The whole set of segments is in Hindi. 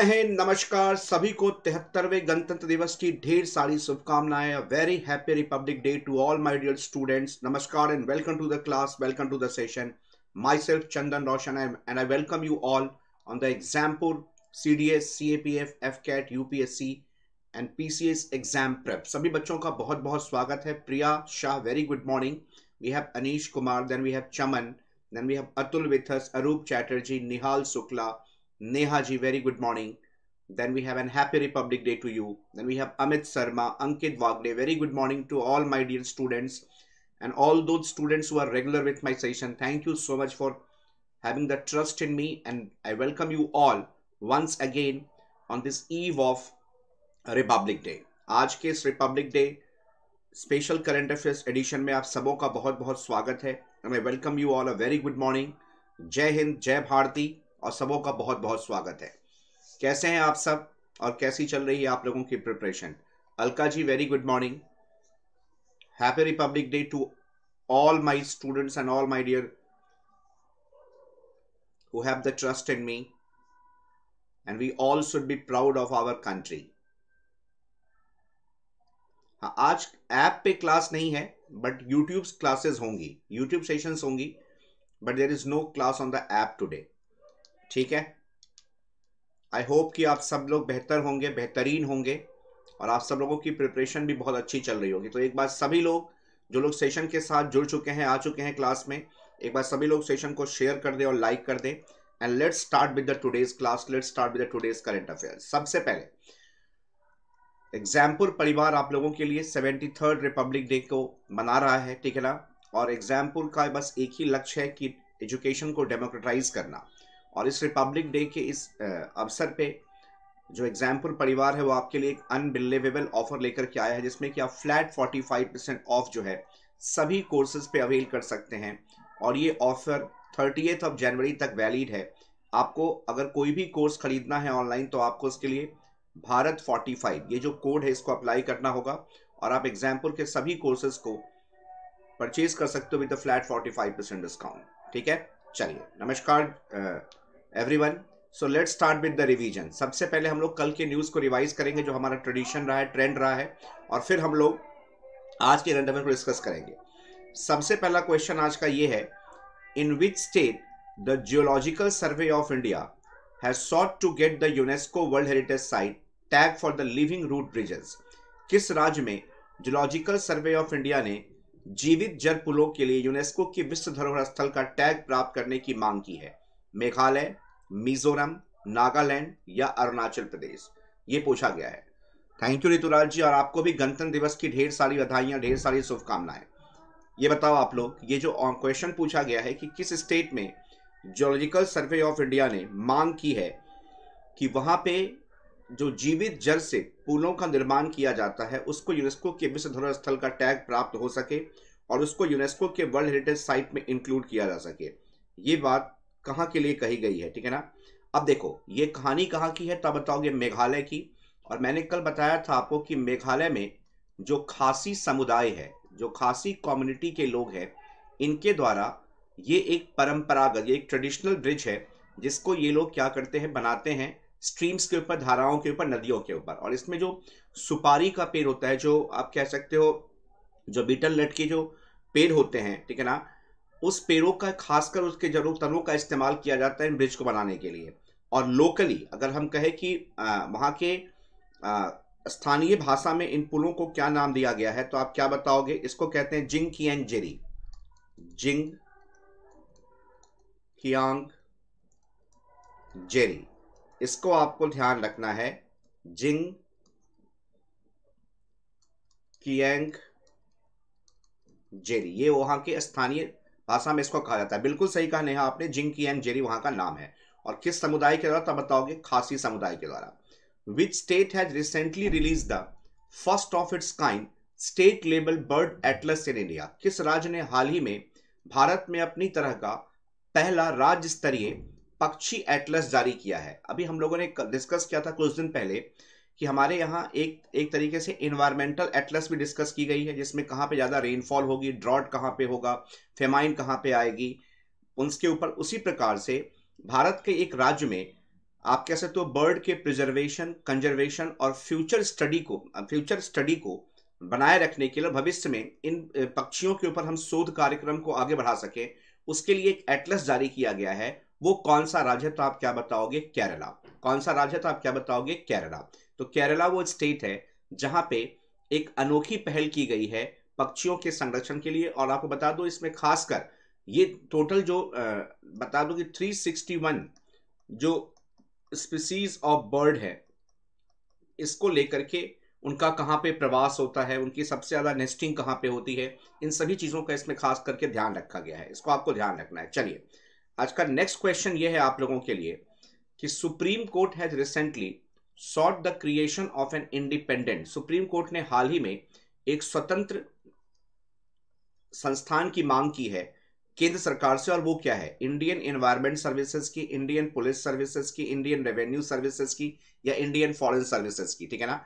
जय हिंद नमस्कार सभी को तिहत्तरवें गणतंत्र दिवस की ढेर सारी शुभकामनाएं very happy republic day to all my dear students नमस्कार and welcome to the class welcome to the session myself Chandan Roshan and I welcome you all on the Exampur C D S C A P F AFCAT U P S C and P C S exam prep सभी बच्चों का बहुत बहुत स्वागत है Priya Shah very good morning we have Anish Kumar then we have Chaman then we have Atul विथस Aroop Chatterjee Nihal Shukla Neha ji, very good morning. Then we have an happy Republic Day to you. Then we have Amit Sharma, Ankit Wagde. Very good morning to all my dear students and all those students who are regular with my session. Thank you so much for having the trust in me and I welcome you all once again on this eve of Republic Day. आज के इस republic day special current affairs edition में आप सबों का बहुत बहुत स्वागत है मैं welcome you all a very good morning जय हिंद जय भारती और सबों का बहुत बहुत स्वागत है कैसे हैं आप सब और कैसी चल रही है आप लोगों की preparation Alka ji very good morning happy republic day to all my students and all my dear who have the trust in me and we all should be proud of our country हाँ आज ऐप पे क्लास नहीं है बट यूट्यूब क्लासेस होंगी यूट्यूब सेशंस होंगी but there is no class on the app today ठीक है आई होप कि आप सब लोग बेहतर होंगे बेहतरीन होंगे और आप सब लोगों की प्रिपरेशन भी बहुत अच्छी चल रही होगी तो एक बार सभी लोग जो लोग सेशन के साथ जुड़ चुके हैं आ चुके हैं क्लास में एक बार सभी लोग सेशन को शेयर कर दें और लाइक कर दें and let's start with the today's class let's start with the today's current affair सबसे पहले एग्जामपुर परिवार आप लोगों के लिए सेवेंटी थर्ड रिपब्लिक डे को मना रहा है ठीक है ना और एग्जाम्पुर का बस एक ही लक्ष्य है कि एजुकेशन को डेमोक्रेटाइज करना और इस रिपब्लिक डे के इस अवसर पे जो एग्जाम्पल परिवार है वो आपके लिए एक अनबिलीवेबल ऑफर लेकर के आया है जिसमें कि आप फ्लैट 45 परसेंट ऑफ जो है सभी कोर्सेज पे अवेल कर सकते हैं और ये ऑफर थर्टी ऑफ जनवरी तक वैलिड है आपको अगर कोई भी कोर्स खरीदना है ऑनलाइन तो आपको उसके लिए भारत 45 ये जो कोड है इसको अप्लाई करना होगा और आप एग्जाम्पल के सभी कोर्सेज को परचेज कर सकते हो with the flat 45 percent discount ठीक है चलिए नमस्कार everyone so let start with the revision सबसे पहले हम लोग कल के न्यूज़ को रिवाइज करेंगे जो हमारा ट्रेडिशन रहा है ट्रेंड रहा है और फिर हम लोग आज के रेंडम को डिस्कस करेंगे सबसे पहला क्वेश्चन आज का ये है in which state the geological survey of India has sought to get the UNESCO world heritage site tag for the living root bridges किस राज्य में जियोलॉजिकल सर्वे ऑफ इंडिया ने जीवित जल पुलों के लिए यूनेस्को की विश्व धरोहर स्थल का टैग प्राप्त करने की मांग की है मेघालय मिजोरम नागालैंड या अरुणाचल प्रदेश ये पूछा गया है थैंक यू ऋतुराज जी और आपको भी गणतंत्र दिवस की ढेर सारी बधाई ढेर सारी शुभकामनाएं ये बताओ आप लोग ये जो क्वेश्चन पूछा गया है कि किस स्टेट में जोलॉजिकल सर्वे ऑफ इंडिया ने मांग की है कि वहां पे जो जीवित जल से पुलों का निर्माण किया जाता है उसको यूनेस्को के विश्व धरोहर स्थल का टैग प्राप्त हो सके और उसको यूनेस्को के वर्ल्ड हेरिटेज साइट में इंक्लूड किया जा सके ये बात कहाँ के लिए कही गई है ठीक है ना अब देखो ये कहानी कहाँ की है तब बताओगे मेघालय की और मैंने कल बताया था आपको कि मेघालय में जो खासी समुदाय है जो खासी कम्युनिटी के लोग हैं इनके द्वारा ये एक परंपरागत ये एक ट्रेडिशनल ब्रिज है जिसको ये लोग क्या करते हैं बनाते हैं स्ट्रीम्स के ऊपर धाराओं के ऊपर नदियों के ऊपर और इसमें जो सुपारी का पेड़ होता है जो आप कह सकते हो जो बीटल नट के जो पेड़ होते हैं ठीक है ना उस पेड़ों का खासकर उसके जरूर तनों का इस्तेमाल किया जाता है ब्रिज को बनाने के लिए और लोकली अगर हम कहें कि वहाँ के स्थानीय भाषा में इन पुलों को क्या नाम दिया गया है तो आप क्या बताओगे इसको कहते हैं जिंग कियांग जेरी जिंग कियांग जेरी इसको आपको ध्यान रखना है जिंग कियंग जेरी ये वहां के स्थानीय भाषा में इसको कहा जाता है बिल्कुल सही कहा नेहा आपने जिंग कियंग जेरी वहां का नाम है और किस समुदाय के द्वारा तब बताओगे खासी समुदाय के द्वारा which state has recently release the first of its kind state level bird atlas in India किस राज्य ने हाल ही में भारत में अपनी तरह का पहला राज्य स्तरीय पक्षी एटलस जारी किया है अभी हम लोगों ने डिस्कस किया था कुछ दिन पहले कि हमारे यहाँ एक एक तरीके से इन्वायरमेंटल एटलस भी डिस्कस की गई है जिसमें कहाँ पे ज़्यादा रेनफॉल होगी ड्रॉट कहाँ पे होगा फेमाइन कहाँ पे आएगी उसके ऊपर उसी प्रकार से भारत के एक राज्य में आप कह सकते हो बर्ड के प्रिजर्वेशन कंजर्वेशन और फ्यूचर स्टडी को फ्यूचर स्टडी को बनाए रखने के लिए भविष्य में इन पक्षियों के ऊपर हम शोध कार्यक्रम को आगे बढ़ा सकें उसके लिए एक एटलस जारी किया गया है वो कौन सा राज्य है तो आप क्या बताओगे केरला कौन सा राज्य है तो आप क्या बताओगे केरला तो केरला वो स्टेट है जहां पे एक अनोखी पहल की गई है पक्षियों के संरक्षण के लिए और आपको बता दो इसमें खासकर ये टोटल जो आ, बता दो कि 361 जो स्पीसीज ऑफ बर्ड है इसको लेकर के उनका कहाँ पे प्रवास होता है उनकी सबसे ज़्यादा नेस्टिंग कहाँ पे होती है इन सभी चीज़ों का इसमें खास करके ध्यान रखा गया है इसको आपको ध्यान रखना है चलिए आज का नेक्स्ट क्वेश्चन ये है आप लोगों के लिए कि supreme court has recently sought the creation of an independent supreme court ने हाल ही में एक स्वतंत्र संस्थान की मांग की है केंद्र सरकार से और वो क्या है इंडियन एनवायरमेंट सर्विसेज की इंडियन पुलिस सर्विसेज की इंडियन रेवेन्यू सर्विसेज की या इंडियन फॉरेन सर्विसेज की ठीक है ना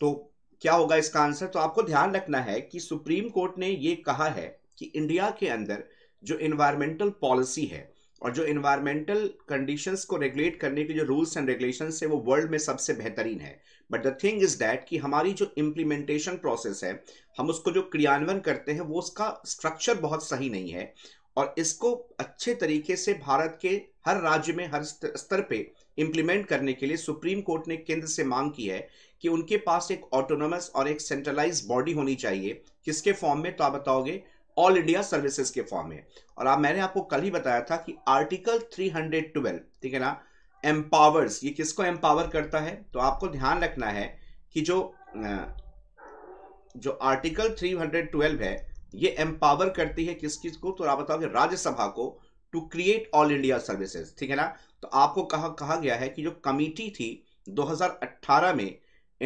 तो क्या होगा इसका आंसर तो आपको ध्यान रखना है कि सुप्रीम कोर्ट ने ये कहा है कि इंडिया के अंदर जो इन्वायरमेंटल पॉलिसी है और जो इन्वायरमेंटल कंडीशंस को रेगुलेट करने के जो रूल्स एंड रेगुलेशन है वो वर्ल्ड में सबसे बेहतरीन है but the thing is that कि हमारी जो इम्प्लीमेंटेशन प्रोसेस है हम उसको जो क्रियान्वयन करते हैं वो उसका स्ट्रक्चर बहुत सही नहीं है और इसको अच्छे तरीके से भारत के हर राज्य में हर स्तर पे इम्प्लीमेंट करने के लिए सुप्रीम कोर्ट ने केंद्र से मांग की है कि उनके पास एक ऑटोनोमस और एक सेंट्रलाइज बॉडी होनी चाहिए किसके फॉर्म में तो आप बताओगे ऑल इंडिया सर्विसेज के फॉर्म में और आप मैंने आपको कल ही बताया था कि आर्टिकल 312 ठीक है ना एम्पावर्स ये किसको एम्पावर करता है तो आपको ध्यान रखना है कि जो जो आर्टिकल 312 है ये एम्पावर करती है किस किस को तो आप बताओ कि राज्यसभा को to create all India services ठीक है ना तो आपको कहा कहा गया है कि जो कमिटी थी 2018 में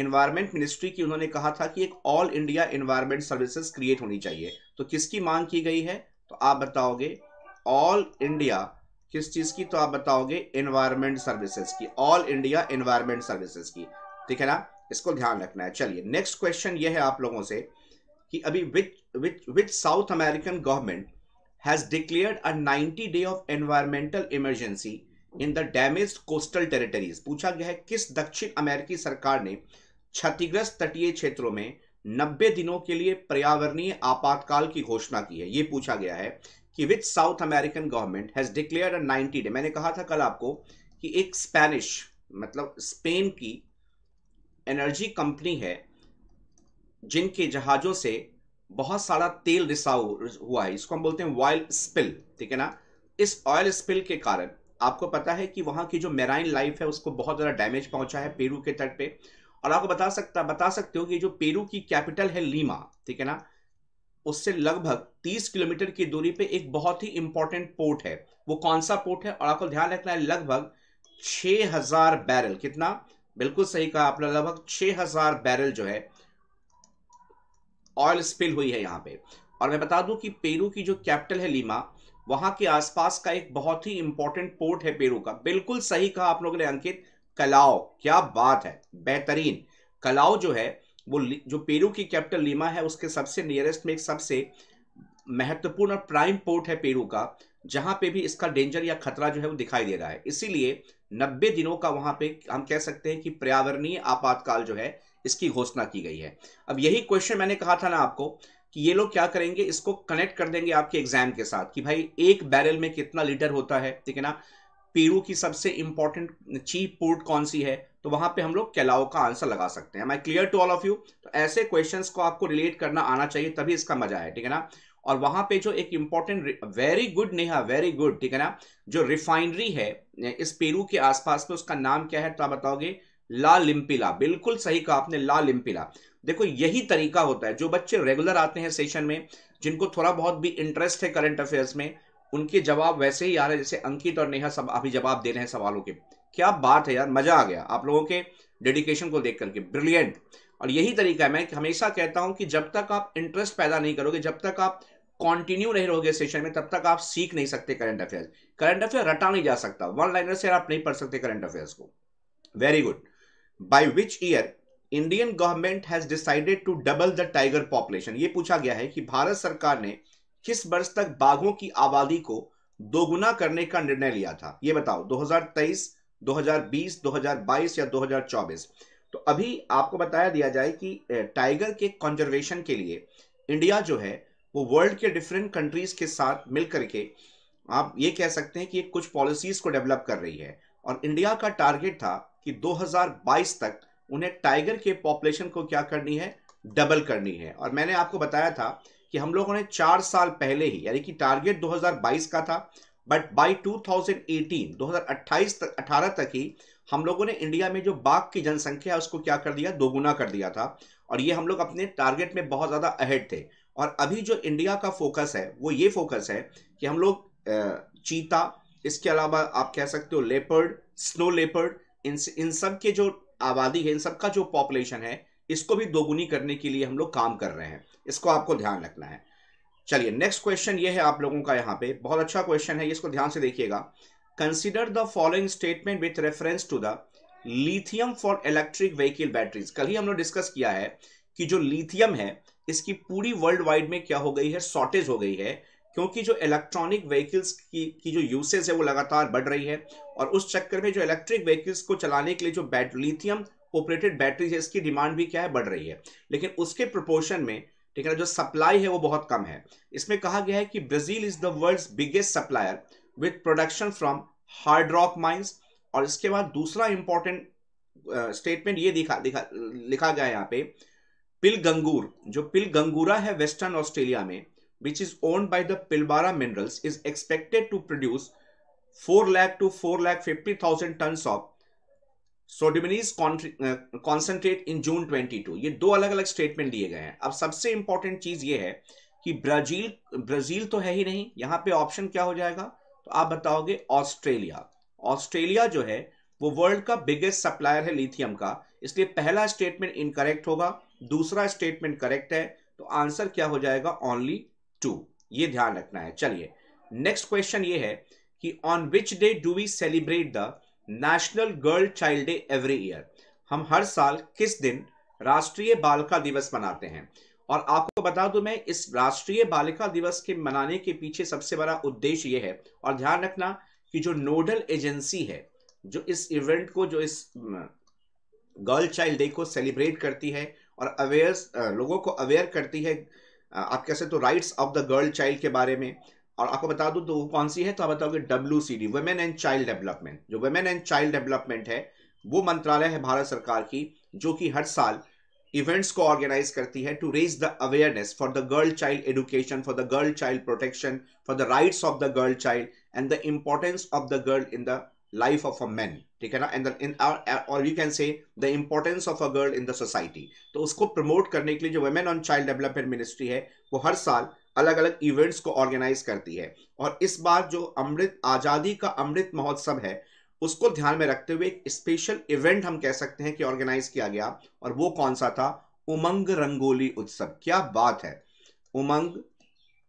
एनवायरमेंट मिनिस्ट्री की उन्होंने कहा था कि एक all India environment services create होनी चाहिए तो किसकी मांग की गई है तो आप बताओगे ऑल इंडिया किस चीज़ की तो आप बताओगे एनवायरमेंट सर्विसेज की ऑल इंडिया एनवायरमेंट सर्विसेज की ठीक है ना इसको ध्यान रखना है चलिए नेक्स्ट क्वेश्चन यह है आप लोगों से कि अभी which which which South American government has declared a 90 day of environmental emergency in the damage coastal territories पूछा गया है किस दक्षिण अमेरिकी सरकार ने क्षतिग्रस्त तटीय क्षेत्रों में नब्बे दिनों के लिए पर्यावरणीय आपातकाल की घोषणा की है ये पूछा गया है कि which South American government has declare ninety day मैंने कहा था कल आपको कि एक स्पेनिश मतलब स्पेन की एनर्जी कंपनी है जिनके जहाज़ों से बहुत सारा तेल रिसाव हुआ है इसको हम बोलते हैं ऑयल स्पिल ठीक है ना इस ऑयल स्पिल के कारण आपको पता है कि वहां की जो मेराइन लाइफ है उसको बहुत ज़्यादा डैमेज पहुंचा है पेरू के तट पे और आपको बता सकता बता सकते हो कि जो पेरू की कैपिटल है लीमा ठीक है ना उससे लगभग 30 किलोमीटर की दूरी पे एक बहुत ही इंपॉर्टेंट पोर्ट है वो कौन सा पोर्ट है और आपको ध्यान रखना है लगभग 6000 बैरल कितना बिल्कुल सही कहा आपने लगभग 6000 बैरल जो है ऑयल स्पिल हुई है यहाँ पे और मैं बता दूं कि पेरू की जो कैपिटल है लीमा वहां के आसपास का एक बहुत ही इंपॉर्टेंट पोर्ट है पेरू का बिल्कुल सही कहा आप लोगों ने अंकित कलाओ क्या बात है बेहतरीन कलाओ जो है वो जो पेरू की कैपिटल लीमा है उसके सबसे नियरेस्ट में एक सबसे महत्वपूर्ण और प्राइम पोर्ट है पेरू का जहां पे भी इसका डेंजर या खतरा जो है वो दिखाई दे रहा है इसीलिए 90 दिनों का वहां पे हम कह सकते हैं कि पर्यावरणीय आपातकाल जो है इसकी घोषणा की गई है अब यही क्वेश्चन मैंने कहा था ना आपको कि ये लोग क्या करेंगे इसको कनेक्ट कर देंगे आपके एग्जाम के साथ कि भाई एक बैरल में कितना लीटर होता है ठीक है ना पेरू की सबसे इंपॉर्टेंट चीप पोर्ट कौन सी है तो वहां पे हम लोग कैलाओ का आंसर लगा सकते हैं my clear to all of you तो ऐसे क्वेश्चंस को आपको रिलेट करना आना चाहिए तभी इसका मजा है ठीक है ना और वहां पे जो एक important very good Neha very good ठीक है ना जो रिफाइनरी है इस पेरू के आसपास में उसका नाम क्या है तो आप बताओगे ला लिम्पिला बिल्कुल सही कहा आपने ला लिम्पिला देखो यही तरीका होता है जो बच्चे रेगुलर आते हैं सेशन में जिनको थोड़ा बहुत भी इंटरेस्ट है करंट अफेयर्स में उनके जवाब वैसे ही आ रहे हैं जैसे अंकित और नेहा सब अभी जवाब दे रहे हैं सवालों के क्या बात है यार मजा आ गया आप लोगों के डेडिकेशन को देख करके ब्रिलियंट और यही तरीका है मैं हमेशा कहता हूं कि जब तक आप इंटरेस्ट पैदा नहीं करोगे जब तक आप कंटिन्यू नहीं रहोगे सेशन में तब तक आप सीख नहीं सकते करंट अफेयर्स करंट अफेयर रटा नहीं जा सकता वन लाइनर से आप नहीं पढ़ सकते करंट अफेयर्स को very good by which year Indian government has decided to double the tiger population ये पूछा गया है कि भारत सरकार ने किस वर्ष तक बाघों की आबादी को दोगुना करने का निर्णय लिया था ये बताओ 2023, 2020, 2022 या 2024 तो अभी आपको बताया दिया जाए कि टाइगर के कंजर्वेशन के लिए इंडिया जो है वो वर्ल्ड के डिफरेंट कंट्रीज के साथ मिलकर के आप ये कह सकते हैं कि कुछ पॉलिसीज को डेवलप कर रही है और इंडिया का टारगेट था कि 2022 तक उन्हें टाइगर के पॉपुलेशन को क्या करनी है डबल करनी है और मैंने आपको बताया था कि हम लोगों ने चार साल पहले ही यानी कि टारगेट 2022 का था बट बाई 2018 2028 तक 18 तक ही हम लोगों ने इंडिया में जो बाघ की जनसंख्या है उसको क्या कर दिया दोगुना कर दिया था और ये हम लोग अपने टारगेट में बहुत ज़्यादा अहेड थे और अभी जो इंडिया का फोकस है वो ये फोकस है कि हम लोग चीता इसके अलावा आप कह सकते हो लेपर्ड स्नो लेपर्ड इन इन सब के जो आबादी है इन सब का जो पॉपुलेशन है इसको भी दोगुनी करने के लिए हम लोग काम कर रहे हैं इसको आपको ध्यान रखना है चलिए नेक्स्ट क्वेश्चन ये है आप लोगों का यहाँ पे बहुत अच्छा क्वेश्चन है इसको ध्यान से देखिएगा consider the following statement with reference to the lithium for electric vehicle batteries कल ही हमने डिस्कस किया है कि जो लिथियम है इसकी पूरी वर्ल्ड वाइड में क्या हो गई है शॉर्टेज हो गई है क्योंकि जो इलेक्ट्रॉनिक व्हीकल्स की की जो यूसेज है वो लगातार बढ़ रही है और उस चक्कर में जो इलेक्ट्रिक व्हीकल्स को चलाने के लिए जो बैट लिथियम ऑपरेटेड बैटरीज है इसकी डिमांड भी क्या है बढ़ रही है लेकिन उसके प्रोपोर्शन में ठीक है ना जो सप्लाई है वो बहुत कम है इसमें कहा गया है कि Brazil is the world biggest supplier with production from hard rock mines और इसके बाद दूसरा इंपॉर्टेंट स्टेटमेंट ये दिखा दिखा लिखा गया है यहाँ पे गंगूर जो पिल गंगूरा है वेस्टर्न ऑस्ट्रेलिया में which is owned by the Pilbara minerals is expected to produce four lakh to four lakh fifty thousand ton of spodumene concentrate in June 22 ये दो अलग अलग स्टेटमेंट दिए गए हैं अब सबसे इंपॉर्टेंट चीज ये है कि ब्राजील ब्राजील तो है ही नहीं यहाँ पे ऑप्शन क्या हो जाएगा तो आप बताओगे ऑस्ट्रेलिया ऑस्ट्रेलिया जो है वो वर्ल्ड का बिगेस्ट सप्लायर है लिथियम का इसलिए पहला स्टेटमेंट इनकरेक्ट होगा दूसरा स्टेटमेंट करेक्ट है तो आंसर क्या हो जाएगा ओनली टू ये ध्यान रखना है चलिए नेक्स्ट क्वेश्चन ये है कि on which day do we celebrate the national girl child day every year हम हर साल किस दिन राष्ट्रीय बालिका दिवस मनाते हैं और आपको बता दूं मैं इस राष्ट्रीय बालिका दिवस के मनाने के पीछे सबसे बड़ा उद्देश्य यह है और ध्यान रखना कि जो नोडल एजेंसी है जो इस इवेंट को जो इस गर्ल चाइल्ड डे को सेलिब्रेट करती है और अवेयर लोगों को अवेयर करती है आप कैसे तो rights of the girl child के बारे में और आपको बता दूं तो वो कौन सी है तो आप बताओगे W C D women and child development जो वेमेन एंड चाइल्ड डेवलपमेंट है वो मंत्रालय है भारत सरकार की जो कि हर साल इवेंट्स को ऑर्गेनाइज करती है to raise the awareness for the girl child education for the girl child protection for the rights of the girl child and the importance of the girl in the life of a man ठीक है ना एंड इन और you can say the importance of a girl in the society तो उसको प्रमोट करने के लिए जो women on child development ministry है वो हर साल अलग अलग इवेंट्स को ऑर्गेनाइज करती है और इस बार जो अमृत आज़ादी का अमृत महोत्सव है उसको ध्यान में रखते हुए एक स्पेशल इवेंट हम कह सकते हैं कि ऑर्गेनाइज किया गया और वो कौन सा था उमंग रंगोली उत्सव क्या बात है उमंग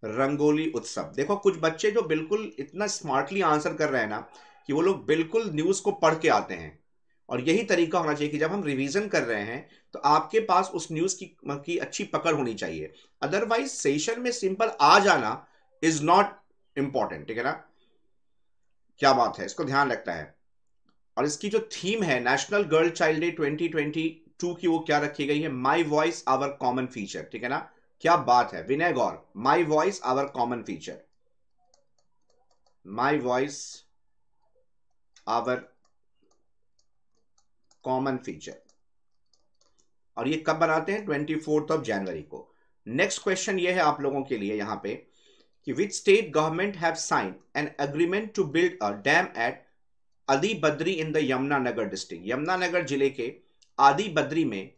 रंगोली उत्सव देखो कुछ बच्चे जो बिल्कुल इतना स्मार्टली आंसर कर रहे हैं ना कि वो लोग बिल्कुल न्यूज़ को पढ़ के आते हैं और यही तरीका होना चाहिए कि जब हम रिवीजन कर रहे हैं तो आपके पास उस न्यूज़ की की अच्छी पकड़ होनी चाहिए अदरवाइज सेशन में सिंपल आ जाना इज नॉट इंपॉर्टेंट ठीक है ना क्या बात है इसको ध्यान रखना है और इसकी जो थीम है national girl child day twenty की वो क्या रखी गई है my voice our common feature ठीक है ना क्या बात है Vinay Gaur my voice our common feature my voice our common feature और ये कब बनाते हैं ट्वेंटी फोर्थ ऑफ जनवरी को नेक्स्ट क्वेश्चन ये है आप लोगों के लिए यहां पे कि which state government have sign an agreement to build a dam at Adi Badri in the Yamunanagar district Yamunanagar जिले के आदि बद्री में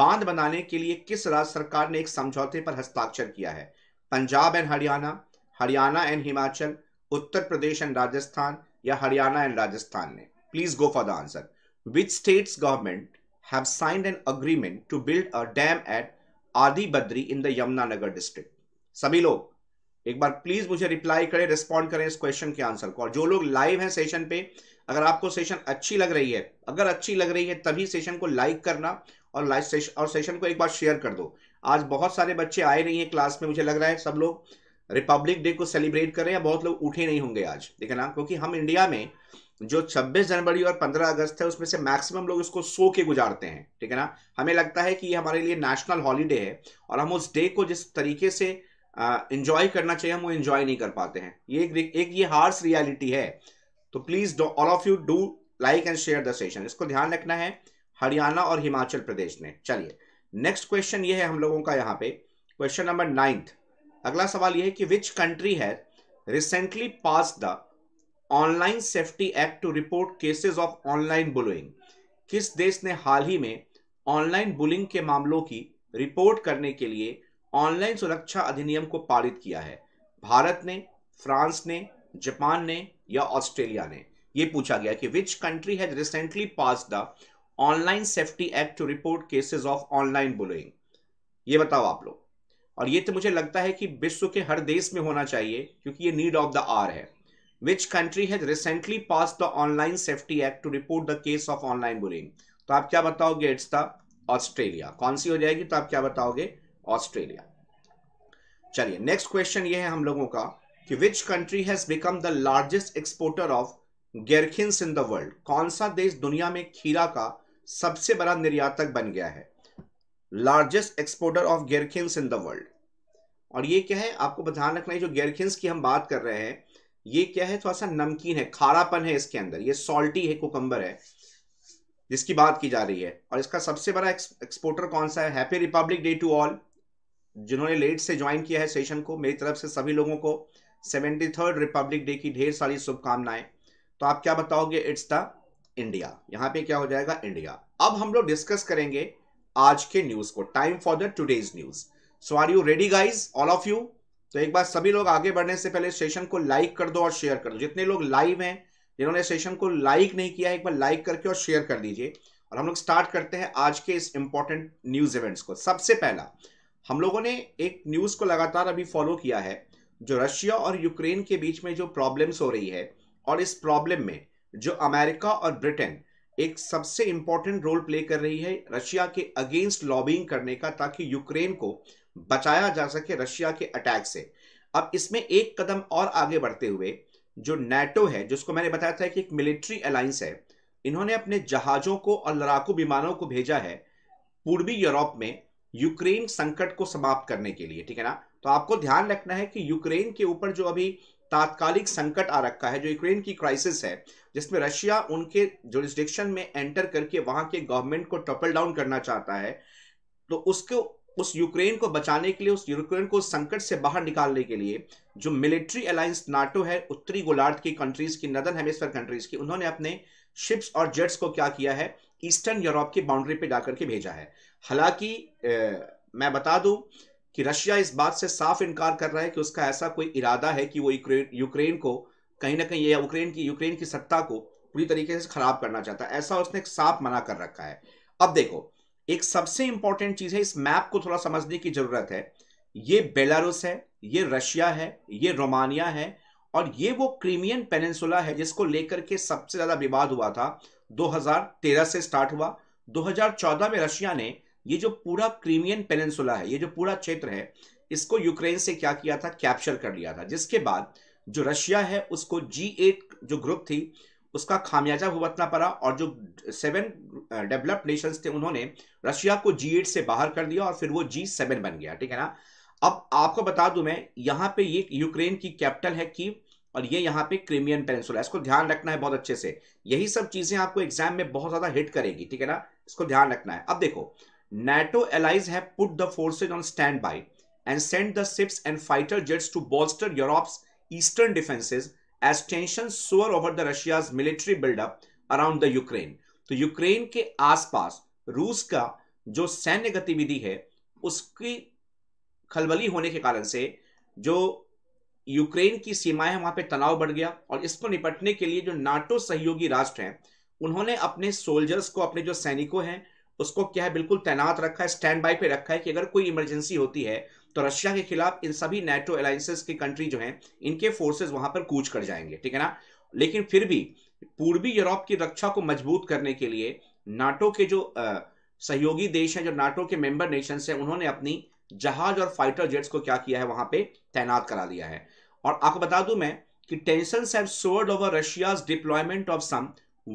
बांध बनाने के लिए किस राज्य सरकार ने एक समझौते पर हस्ताक्षर किया है Punjab and Haryana Haryana and Himachal Uttar Pradesh and Rajasthan या हरियाणा एंड राजस्थान ने please go for the answer which state's government have signed an agreement to build a dam at Adi Badri in the Yamunanagar district सभी लोग एक बार प्लीज मुझे रिप्लाई करें रिस्पॉन्ड करें इस क्वेश्चन के आंसर को और जो लोग लाइव हैं सेशन पे अगर आपको सेशन अच्छी लग रही है अगर अच्छी लग रही है तभी सेशन को लाइक करना और लाइक सेशन और सेशन को एक बार शेयर कर दो आज बहुत सारे बच्चे आए नहीं है क्लास में मुझे लग रहा है सब लोग रिपब्लिक डे को सेलिब्रेट करें या बहुत लोग उठे नहीं होंगे आज देखे ना क्योंकि हम इंडिया में जो 26 जनवरी और 15 अगस्त है उसमें से मैक्सिमम लोग इसको सो के गुजारते हैं ठीक है ना हमें लगता है कि ये हमारे लिए नेशनल हॉलीडे है और हम उस डे को जिस तरीके से इंजॉय करना चाहिए हम वो इंजॉय नहीं कर पाते हैं ये एक, एक ये हार्स रियलिटी है तो please all of you do like and share the session इसको ध्यान रखना है हरियाणा और हिमाचल प्रदेश ने चलिए नेक्स्ट क्वेश्चन ये है हम लोगों का यहाँ पे क्वेश्चन नंबर नाइन्थ अगला सवाल ये है कि which country has recently pass the online safety act to report cases of online bullying किस देश ने हाल ही में ऑनलाइन बुलिंग के मामलों की रिपोर्ट करने के लिए ऑनलाइन सुरक्षा अधिनियम को पारित किया है भारत ने फ्रांस ने जापान ने या ऑस्ट्रेलिया ने यह पूछा गया कि which country has recently pass the online safety act to report cases of online bullying ये बताओ आप लोग और ये तो मुझे लगता है कि विश्व के हर देश में होना चाहिए क्योंकि ये नीड ऑफ द आर है which country has recently passed the online safety act to report the case of online bullying तो आप क्या बताओगे इट्स द ऑस्ट्रेलिया कौन सी हो जाएगी तो आप क्या बताओगे ऑस्ट्रेलिया चलिए नेक्स्ट क्वेश्चन ये है हम लोगों का कि which country has become the largest exporter of gherkins in the world कौन सा देश दुनिया में खीरा का सबसे बड़ा निर्यातक बन गया है largest exporter of gherkins in the world और ये क्या है आपको ध्यान रखना है जो गेरखिन्स की हम बात कर रहे हैं ये क्या है थोड़ा सा नमकीन है खारापन है इसके अंदर ये सॉल्टी है कोकम्बर है जिसकी बात की जा रही है और इसका सबसे बड़ा एक्सपोर्टर कौन सा है happy republic day to all जिन्होंने लेट से ज्वाइन किया है सेशन को मेरी तरफ से सभी लोगों को सेवेंटी थर्ड रिपब्लिक डे की ढेर सारी शुभकामनाएं तो आप क्या बताओगे इट्स द इंडिया यहाँ पे क्या हो जाएगा इंडिया अब हम लोग डिस्कस करेंगे आज के न्यूज को time for the today's news so are you ready guys all of you तो एक बार सभी लोग आगे बढ़ने से पहले सेशन को लाइक कर दो और शेयर कर दो जितने लोग लाइव हैं जिन्होंने सेशन को लाइक नहीं किया एक बार लाइक करके और शेयर कर दीजिए और हम लोग स्टार्ट करते हैं आज के इस इंपॉर्टेंट न्यूज इवेंट्स को सबसे पहला हम लोगों ने एक न्यूज को लगातार अभी फॉलो किया है जो रशिया और यूक्रेन के बीच में जो प्रॉब्लम्स हो रही है और इस प्रॉब्लम में जो अमेरिका और ब्रिटेन एक सबसे इंपॉर्टेंट रोल प्ले कर रही है रशिया के अगेंस्ट लॉबिंग करने का ताकि यूक्रेन को बचाया जा सके रशिया के अटैक से अब इसमें एक कदम और आगे बढ़ते हुए जो नेटो है जिसको मैंने बताया था कि एक मिलिट्री अलायंस है इन्होंने अपने जहाजों को और लड़ाकू विमानों को भेजा है पूर्वी यूरोप में यूक्रेन संकट को समाप्त करने के लिए ठीक है ना तो आपको ध्यान रखना है कि यूक्रेन के ऊपर जो अभी तात्कालिक संकट आ रखा है जो यूक्रेन की क्राइसिस है जिसमें रशिया उनके जोरिस्डिक्शन में एंटर करके वहां के गवर्नमेंट को टपल डाउन करना चाहता है तो उसको उस यूक्रेन को बचाने के लिए उस यूक्रेन को संकट से बाहर निकालने के लिए जो मिलिट्री अलायंस नाटो है उत्तरी गोलार्ध की कंट्रीज की नदर हेमेस्फेयर कंट्रीज की उन्होंने अपने शिप्स और जेट्स को क्या किया है ईस्टर्न यूरोप की बाउंड्री पे जाकर के भेजा है हालांकि मैं बता दूं कि रशिया इस बात से साफ इनकार कर रहा है कि उसका ऐसा कोई इरादा है कि वो यूक्रेन यूक्रेन को कहीं ना कहीं या यूक्रेन की यूक्रेन की सत्ता को पूरी तरीके से खराब करना चाहता है ऐसा उसने साफ मना कर रखा है अब देखो एक सबसे इंपॉर्टेंट चीज है इस मैप को थोड़ा समझने की जरूरत है ये बेलारूस है ये रशिया है ये रोमानिया है और ये वो क्रीमियन पेनेंसुला है जिसको लेकर के सबसे ज्यादा विवाद हुआ था 2013 से स्टार्ट हुआ 2014 में रशिया ने ये जो पूरा क्रीमियन पेनेंसुला है ये जो पूरा क्षेत्र है इसको यूक्रेन से क्या किया था कैप्चर कर लिया था जिसके बाद जो रशिया है उसको जी जो ग्रुप थी उसका खामियाजा भुगतना पड़ा और जो सेवन डेवलप्ड नेशंस थे उन्होंने रशिया को जी एट से बाहर कर दिया और फिर वो जी सेवन बन गया ठीक है ना अब आपको बता दूं मैं यहाँ पे ये यूक्रेन की कैपिटल है कीव और ये यहाँ पे क्रीमियन पेनिसुला इसको ध्यान रखना है बहुत अच्छे से यही सब चीजें आपको एग्जाम में बहुत ज्यादा हिट करेगी ठीक है ना इसको ध्यान रखना है अब देखो NATO allies have put the forces on standby and send the and fighter jets to bolster Europe eastern defences as tension soar over the Russia's military buildup around the Ukraine तो यूक्रेन के आसपास रूस का जो सैन्य गतिविधि है उसकी खलबली होने के कारण से जो यूक्रेन की सीमाएं वहां पे तनाव बढ़ गया और इसको निपटने के लिए जो नाटो सहयोगी राष्ट्र हैं उन्होंने अपने सोल्जर्स को अपने जो सैनिकों हैं उसको क्या है बिल्कुल तैनात रखा है स्टैंड बाय पे रखा है कि अगर कोई इमरजेंसी होती है तो रशिया के खिलाफ इन सभी नेटो अलायसेस की कंट्री जो है इनके फोर्सेस वहां पर कूच कर जाएंगे ठीक है ना लेकिन फिर भी पूर्वी यूरोप की रक्षा को मजबूत करने के लिए नाटो के जो आ, सहयोगी देश हैं जो नाटो के मेंबर नेशंस हैं उन्होंने अपनी जहाज और फाइटर जेट्स को क्या किया है वहां पे तैनात करा दिया है और आपको बता दूं मैं कि tension have soared over Russia's deployment of some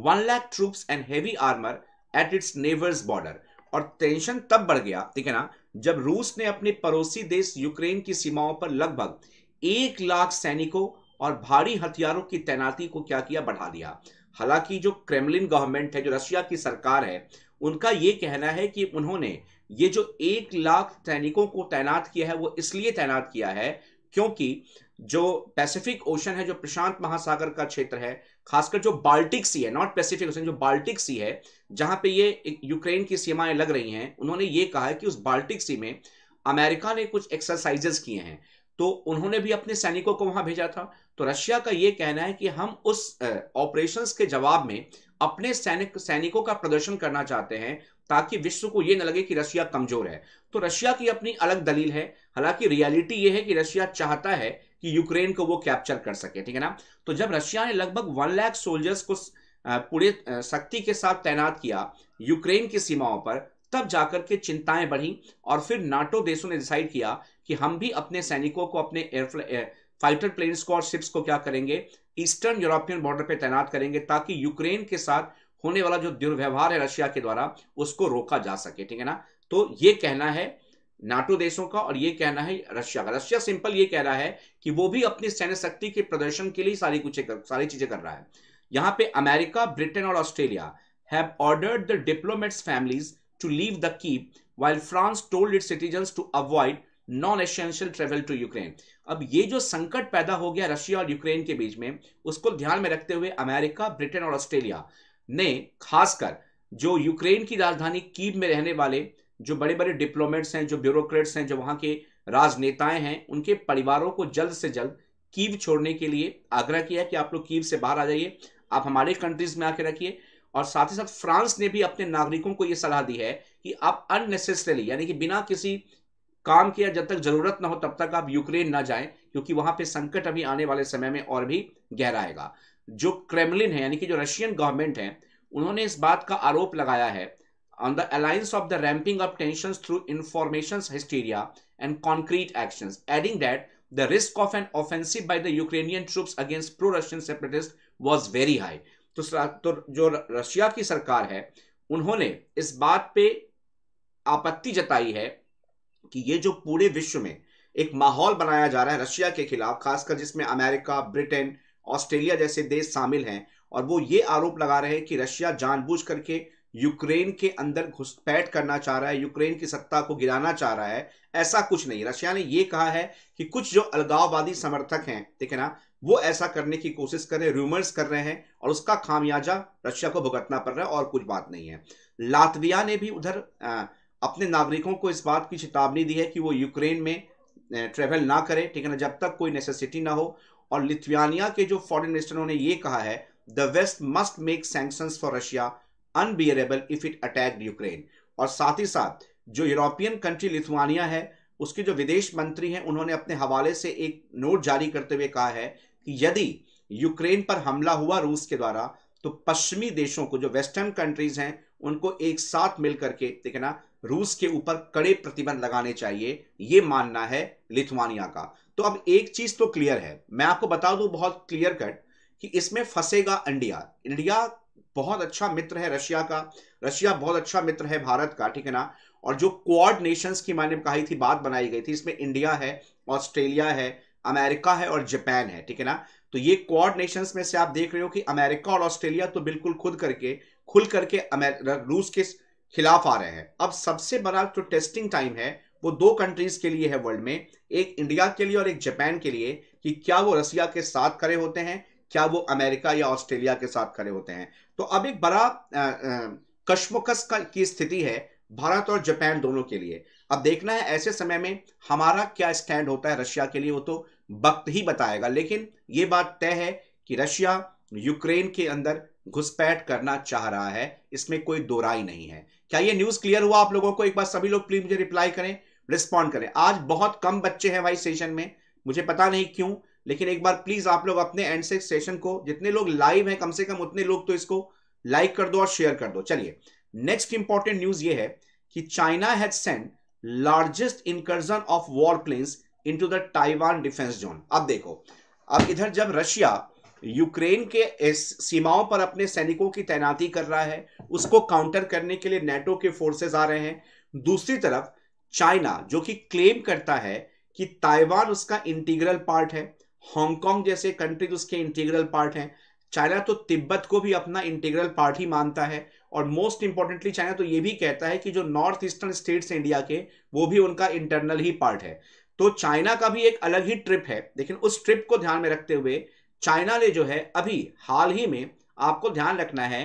one lakh troops and heavy armour at its neighbours border और टेंशन तब बढ़ गया ठीक है ना जब रूस ने अपने पड़ोसी देश यूक्रेन की सीमाओं पर लगभग एक लाख सैनिकों और भारी हथियारों की तैनाती को क्या किया बढ़ा दिया हालांकि जो क्रेमलिन गवर्नमेंट है जो रशिया की सरकार है उनका यह कहना है कि उन्होंने ये जो एक लाख सैनिकों को तैनात किया है वो इसलिए तैनात किया है क्योंकि जो पैसिफिक ओशन है जो प्रशांत महासागर का क्षेत्र है खासकर जो बाल्टिक सी है नॉट पैसिफिक ओशन जो बाल्टिक सी है जहां पे ये यूक्रेन की सीमाएं लग रही हैं उन्होंने ये कहा है कि उस बाल्टिक सी में अमेरिका ने कुछ एक्सरसाइजेस किए हैं तो उन्होंने भी अपने सैनिकों को वहां भेजा था तो रशिया का ये कहना है कि हम उस ऑपरेशन के जवाब में अपने सैनिक सैनिकों का प्रदर्शन करना चाहते हैं ताकि विश्व को यह न लगे कि रशिया कमजोर है तो रशिया की अपनी अलग दलील है हालांकि रियलिटी यह है कि रशिया चाहता है कि यूक्रेन को वो कैप्चर कर सके ठीक है ना तो जब रशिया ने लगभग वन लाख सोल्जर्स को पूरे शक्ति के साथ तैनात किया यूक्रेन की सीमाओं पर तब जाकर के चिंताएं बढ़ी और फिर नाटो देशों ने डिसाइड किया कि हम भी अपने सैनिकों को अपने एयर फाइटर प्लेन्स को और शिप्स को क्या करेंगे ईस्टर्न यूरोपियन बॉर्डर पर तैनात करेंगे ताकि यूक्रेन के साथ होने वाला जो दुर्व्यवहार है रशिया के द्वारा उसको रोका जा सके ठीक है ना तो ये कहना है नाटो देशों का और ये कहना है रशिया का रशिया सिंपल ये कह रहा है कि वो भी अपनी सैन्य शक्ति के प्रदर्शन के लिए सारी कुछ सारी चीजें कर रहा है यहां पे अमेरिका ब्रिटेन और Australia have ordered the diplomats families to leave the Kiev while France told it citizen to avoid non essential travel to Ukraine अब ये जो संकट पैदा हो गया रशिया और यूक्रेन के बीच में उसको ध्यान में रखते हुए अमेरिका ब्रिटेन और ऑस्ट्रेलिया ने खासकर जो यूक्रेन की राजधानी कीव में रहने वाले जो बड़े बड़े डिप्लोमेट्स हैं जो ब्यूरोक्रेट्स हैं जो वहां के राजनेताएं हैं उनके परिवारों को जल्द से जल्द कीव छोड़ने के लिए आग्रह किया कि आप लोग कीव से बाहर आ जाइए आप हमारे कंट्रीज में आके रखिए और साथ ही साथ फ्रांस ने भी अपने नागरिकों को यह सलाह दी है कि आप अननेसेसरली यानी कि बिना किसी काम किया जब तक जरूरत ना हो तब तक आप यूक्रेन ना जाएं क्योंकि वहां पे संकट अभी आने वाले समय में और भी गहरा आएगा जो क्रेमलिन है यानी कि जो रशियन गवर्नमेंट है उन्होंने इस बात का आरोप लगाया है on the alliance of the ramping of tension through information hysteria and concrete action adding that the risk of an offensive by the Ukrainian troops against pro Russian separatist was very high तो, तो जो रशिया की सरकार है उन्होंने इस बात पे आपत्ति जताई है कि ये जो पूरे विश्व में एक माहौल बनाया जा रहा है रशिया के खिलाफ खासकर जिसमें अमेरिका ब्रिटेन ऑस्ट्रेलिया जैसे देश शामिल हैं और वो ये आरोप लगा रहे हैं कि रशिया जानबूझ करके यूक्रेन के अंदर घुसपैठ करना चाह रहा है यूक्रेन की सत्ता को गिराना चाह रहा है ऐसा कुछ नहीं रशिया ने यह कहा है कि कुछ जो अलगाववादी समर्थक हैं ठीक है ना वो ऐसा करने की कोशिश कर रहे हैं रूमर्स कर रहे हैं और उसका खामियाजा रशिया को भुगतना पड़ रहा है और कुछ बात नहीं है लातविया ने भी उधर अपने नागरिकों को इस बात की चेतावनी दी है कि वो यूक्रेन में ट्रेवल ना करें ठीक है ना जब तक कोई नेसेसिटी ना हो और लिथुआनिया के जो फॉरेन मिनिस्टर ने ये कहा है the west must make sanction for Russia unbearable if it attack Ukraine और साथ ही साथ जो यूरोपियन कंट्री लिथुआनिया है उसके जो विदेश मंत्री हैं उन्होंने अपने हवाले से एक नोट जारी करते हुए कहा है कि यदि यूक्रेन पर हमला हुआ रूस के द्वारा तो पश्चिमी देशों को जो वेस्टर्न कंट्रीज हैं उनको एक साथ मिलकर के ना रूस के ऊपर कड़े प्रतिबंध लगाने चाहिए ये मानना है लिथुआनिया का तो अब एक चीज तो क्लियर है मैं आपको बता दूं बहुत क्लियर कट कि इसमें फंसेगा इंडिया इंडिया बहुत अच्छा मित्र है रशिया का रशिया बहुत अच्छा मित्र है भारत का ठीक है ना और जो क्वाड नेशंस की मैंने कही थी बात बनाई गई थी इसमें इंडिया है ऑस्ट्रेलिया है अमेरिका है और जापान है ठीक है ना तो ये क्वाड नेशंस में से आप देख रहे हो कि अमेरिका और ऑस्ट्रेलिया तो बिल्कुल खुद करके खुल करके रूस के खिलाफ आ रहे हैं अब सबसे बड़ा जो तो टेस्टिंग टाइम है वो दो कंट्रीज के लिए है वर्ल्ड में एक इंडिया के लिए और एक जापान के लिए कि क्या वो रसिया के साथ खड़े होते हैं क्या वो अमेरिका या ऑस्ट्रेलिया के साथ खड़े होते हैं तो अब एक बड़ा कशमकश की स्थिति है भारत और जापान दोनों के लिए अब देखना है ऐसे समय में हमारा क्या स्टैंड होता है रशिया के लिए वो तो वक्त ही बताएगा लेकिन ये बात तय है कि रशिया यूक्रेन के अंदर घुसपैठ करना चाह रहा है इसमें कोई दोराई नहीं है क्या ये न्यूज क्लियर हुआ आप लोगों को एक बार सभी लोग प्लीज मुझे रिप्लाई करें रिस्पॉन्ड करें आज बहुत कम बच्चे हैं भाई सेशन में मुझे पता नहीं क्यों लेकिन एक बार प्लीज आप लोग अपने एंड से सेशन को जितने लोग लाइव हैं कम से कम उतने लोग तो इसको लाइक कर दो और शेयर कर दो चलिए नेक्स्ट इंपॉर्टेंट न्यूज ये है कि China has send largest incursion of war planes in the Taiwan defence zone अब देखो अब इधर जब रशिया यूक्रेन के सीमाओं पर अपने सैनिकों की तैनाती कर रहा है उसको काउंटर करने के लिए नेटो के फोर्सेस आ रहे हैं दूसरी तरफ चाइना जो कि क्लेम करता है कि ताइवान उसका इंटीग्रल पार्ट है हांगकांग जैसे कंट्रीज उसके इंटीग्रल पार्ट हैं चाइना तो तिब्बत को भी अपना इंटीग्रल पार्ट ही मानता है और मोस्ट इंपॉर्टेंटली चाइना तो ये भी कहता है कि जो नॉर्थ ईस्टर्न स्टेट्स इंडिया के वो भी उनका इंटरनल ही पार्ट है तो चाइना का भी एक अलग ही ट्रिप है लेकिन उस ट्रिप को ध्यान में रखते हुए चाइना ने जो है अभी हाल ही में आपको ध्यान रखना है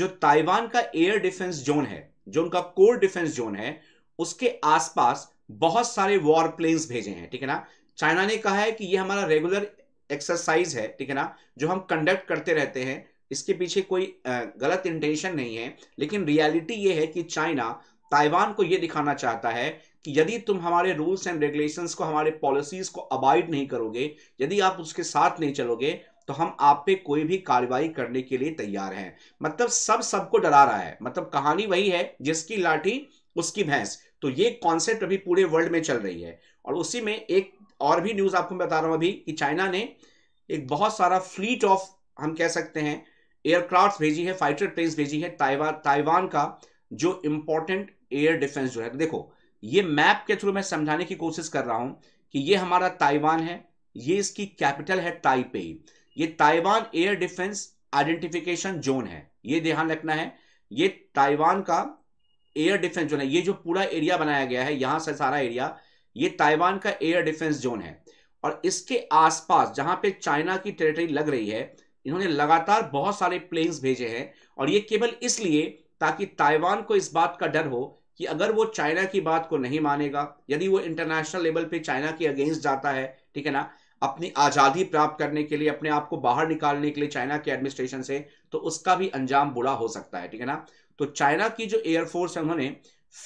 जो ताइवान का एयर डिफेंस जोन है जो उनका कोर डिफेंस जोन है उसके आसपास बहुत सारे वॉर प्लेन्स भेजे हैं ठीक है ना चाइना ने कहा है कि ये हमारा रेगुलर एक्सरसाइज है ठीक है ना जो हम कंडक्ट करते रहते हैं इसके पीछे कोई गलत इंटेंशन नहीं है लेकिन रियलिटी ये है कि चाइना ताइवान को ये दिखाना चाहता है कि यदि तुम हमारे रूल्स एंड रेगुलेशंस को हमारे पॉलिसीज को अबॉइड नहीं करोगे यदि आप उसके साथ नहीं चलोगे तो हम आप पे कोई भी कार्रवाई करने के लिए तैयार हैं मतलब सब सबको डरा रहा है मतलब कहानी वही है जिसकी लाठी उसकी भैंस तो ये कॉन्सेप्ट अभी पूरे वर्ल्ड में चल रही है और उसी में एक और भी न्यूज़ आपको बता रहा हूं अभी कि चाइना ने एक बहुत सारा फ्लीट ऑफ हम कह सकते हैं एयरक्राफ्ट भेजी है फाइटर प्लेन्स भेजी है ताइवान ताइवान का जो इंपॉर्टेंट एयर डिफेंस जो है देखो ये मैप के थ्रू मैं समझाने की कोशिश कर रहा हूं कि ये हमारा ताइवान है ये इसकी कैपिटल है ताइपे ये Taiwan air defence identification zone है ये ध्यान रखना है ये ताइवान का एयर डिफेंस जोन है ये जो पूरा एरिया बनाया गया है यहां से सारा एरिया ये ताइवान का एयर डिफेंस जोन है और इसके आसपास जहां पे चाइना की टेरिटरी लग रही है इन्होंने लगातार बहुत सारे प्लेन्स भेजे हैं और ये केवल इसलिए ताकि ताइवान को इस बात का डर हो कि अगर वो चाइना की बात को नहीं मानेगा यदि वो इंटरनेशनल लेवल पे चाइना के अगेंस्ट जाता है ठीक है ना अपनी आज़ादी प्राप्त करने के लिए अपने आप को बाहर निकालने के लिए चाइना के एडमिनिस्ट्रेशन से तो उसका भी अंजाम बुरा हो सकता है ठीक है ना तो चाइना की जो एयरफोर्स है उन्होंने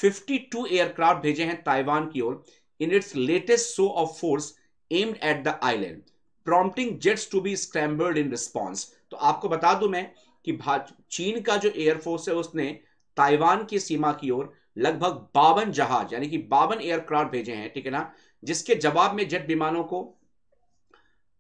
52 एयरक्राफ्ट भेजे हैं ताइवान की ओर in its latest show of force aimed at the island, prompting jets to be scrambled in response. तो आपको बता दूं मैं कि चीन का जो एयरफोर्स है उसने ताइवान की सीमा की ओर लगभग बावन जहाज यानी कि बावन एयरक्राफ्ट भेजे हैं ठीक है ना जिसके जवाब में जेट विमानों को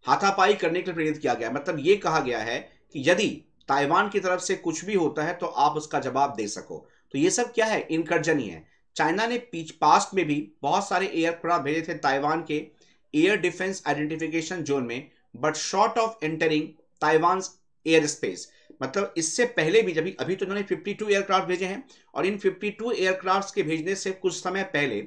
हाथापाई करने के लिए प्रेरित किया गया मतलब यह कहा गया है कि यदि ताइवान की तरफ से कुछ भी होता है तो आप उसका जवाब दे सको तो ये सब क्या है इनकर्जन ही है चाइना ने पीछ पास्ट में भी बहुत सारे एयरक्राफ्ट भेजे थे ताइवान के एयर डिफेंस आइडेंटिफिकेशन जोन में but short of entering Taiwan air space मतलब इससे पहले भी जब अभी तो उन्होंने 52 एयरक्राफ्ट भेजे हैं और इन 52 एयरक्राफ्ट के भेजने से कुछ समय पहले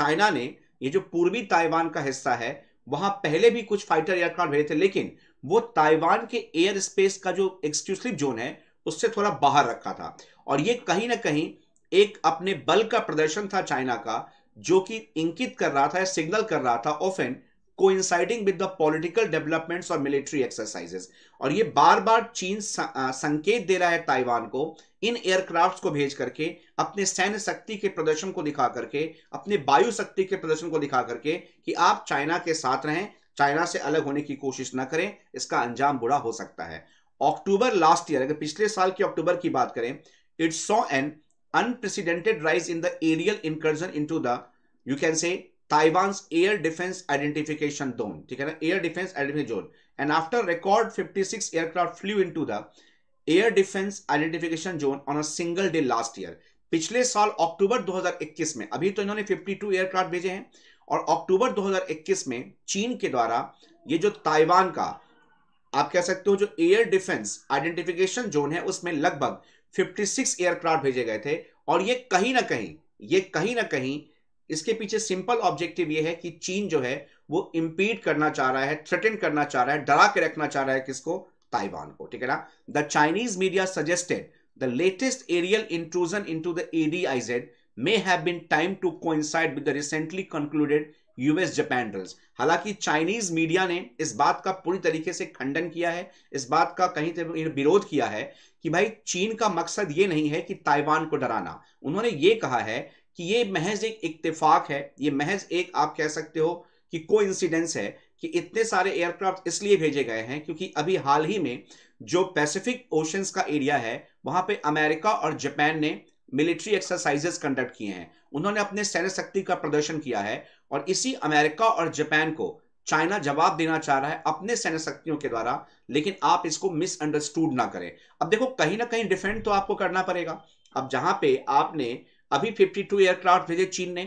चाइना ने ये जो पूर्वी ताइवान का हिस्सा है वहां पहले भी कुछ फाइटर एयरक्राफ्ट भेजे थे लेकिन वो ताइवान के एयर स्पेस का जो एक्सक्लूसिव जोन है उससे थोड़ा बाहर रखा था और ये कहीं ना कहीं एक अपने बल का प्रदर्शन था चाइना का जो कि इंकित कर रहा था या सिग्नल कर रहा था often coinciding with the political developments और मिलिट्री एक्सरसाइजेस और ये बार बार चीन संकेत दे रहा है ताइवान को इन एयरक्राफ्ट को भेज करके अपने सैन्य शक्ति के प्रदर्शन को दिखा करके अपने वायु शक्ति के प्रदर्शन को दिखा करके कि आप चाइना के साथ रहें चाइना से अलग होने की कोशिश ना करें इसका अंजाम बुरा हो सकता है अक्टूबर लास्ट ईयर अगर पिछले साल के अक्टूबर की बात करें it's so an unprecedented rise in the aerial incursion into the you can say Taiwan's air defense identification zone theek hai na air defense identification zone and after record 56 aircraft flew into the air defense identification zone on a single day last year पिछले साल अक्टूबर 2021 में अभी तो इन्होंने 52 एयरक्राफ्ट भेजे हैं और अक्टूबर 2021 में चीन के द्वारा ये जो ताइवान का आप कह सकते हो जो एयर डिफेंस आइडेंटिफिकेशन जोन है उसमें लगभग 56 एयरक्राफ्ट भेजे गए थे और ये कहीं ना कहीं ये कहीं ना कहीं इसके पीछे सिंपल ऑब्जेक्टिव ये है कि चीन जो है वो इम्पीड करना चाह रहा है थ्रेटन करना चाह रहा है डरा के रखना चाह रहा है किसको ताइवान को ठीक है ना the Chinese media suggested the latest aerial intrusion into the ADIZ may have been time to coincide with the recently concluded US Japan drills हालांकि चाइनीज मीडिया ने इस बात का पूरी तरीके से खंडन किया है इस बात का कहीं विरोध किया है कि भाई चीन का मकसद ये नहीं है कि ताइवान को डराना उन्होंने ये कहा है कि ये महज एक इतफाक है ये महज एक आप कह सकते हो कि को है कि इतने सारे एयरक्राफ्ट इसलिए भेजे गए हैं क्योंकि अभी हाल ही में जो पैसिफिक ओशंस का एरिया है वहां पे अमेरिका और जापान ने मिलिट्री एक्सरसाइजेस कंडक्ट किए हैं उन्होंने अपने सैन्य शक्ति का प्रदर्शन किया है और इसी अमेरिका और जापान को चाइना जवाब देना चाह रहा है अपने सैन्य शक्तियों के द्वारा लेकिन आप इसको मिसअंडरस्टूड ना करें अब देखो कहीं ना कहीं डिफेंड तो आपको करना पड़ेगा अब जहां पे आपने अभी 52 एयरक्राफ्ट भेजे चीन ने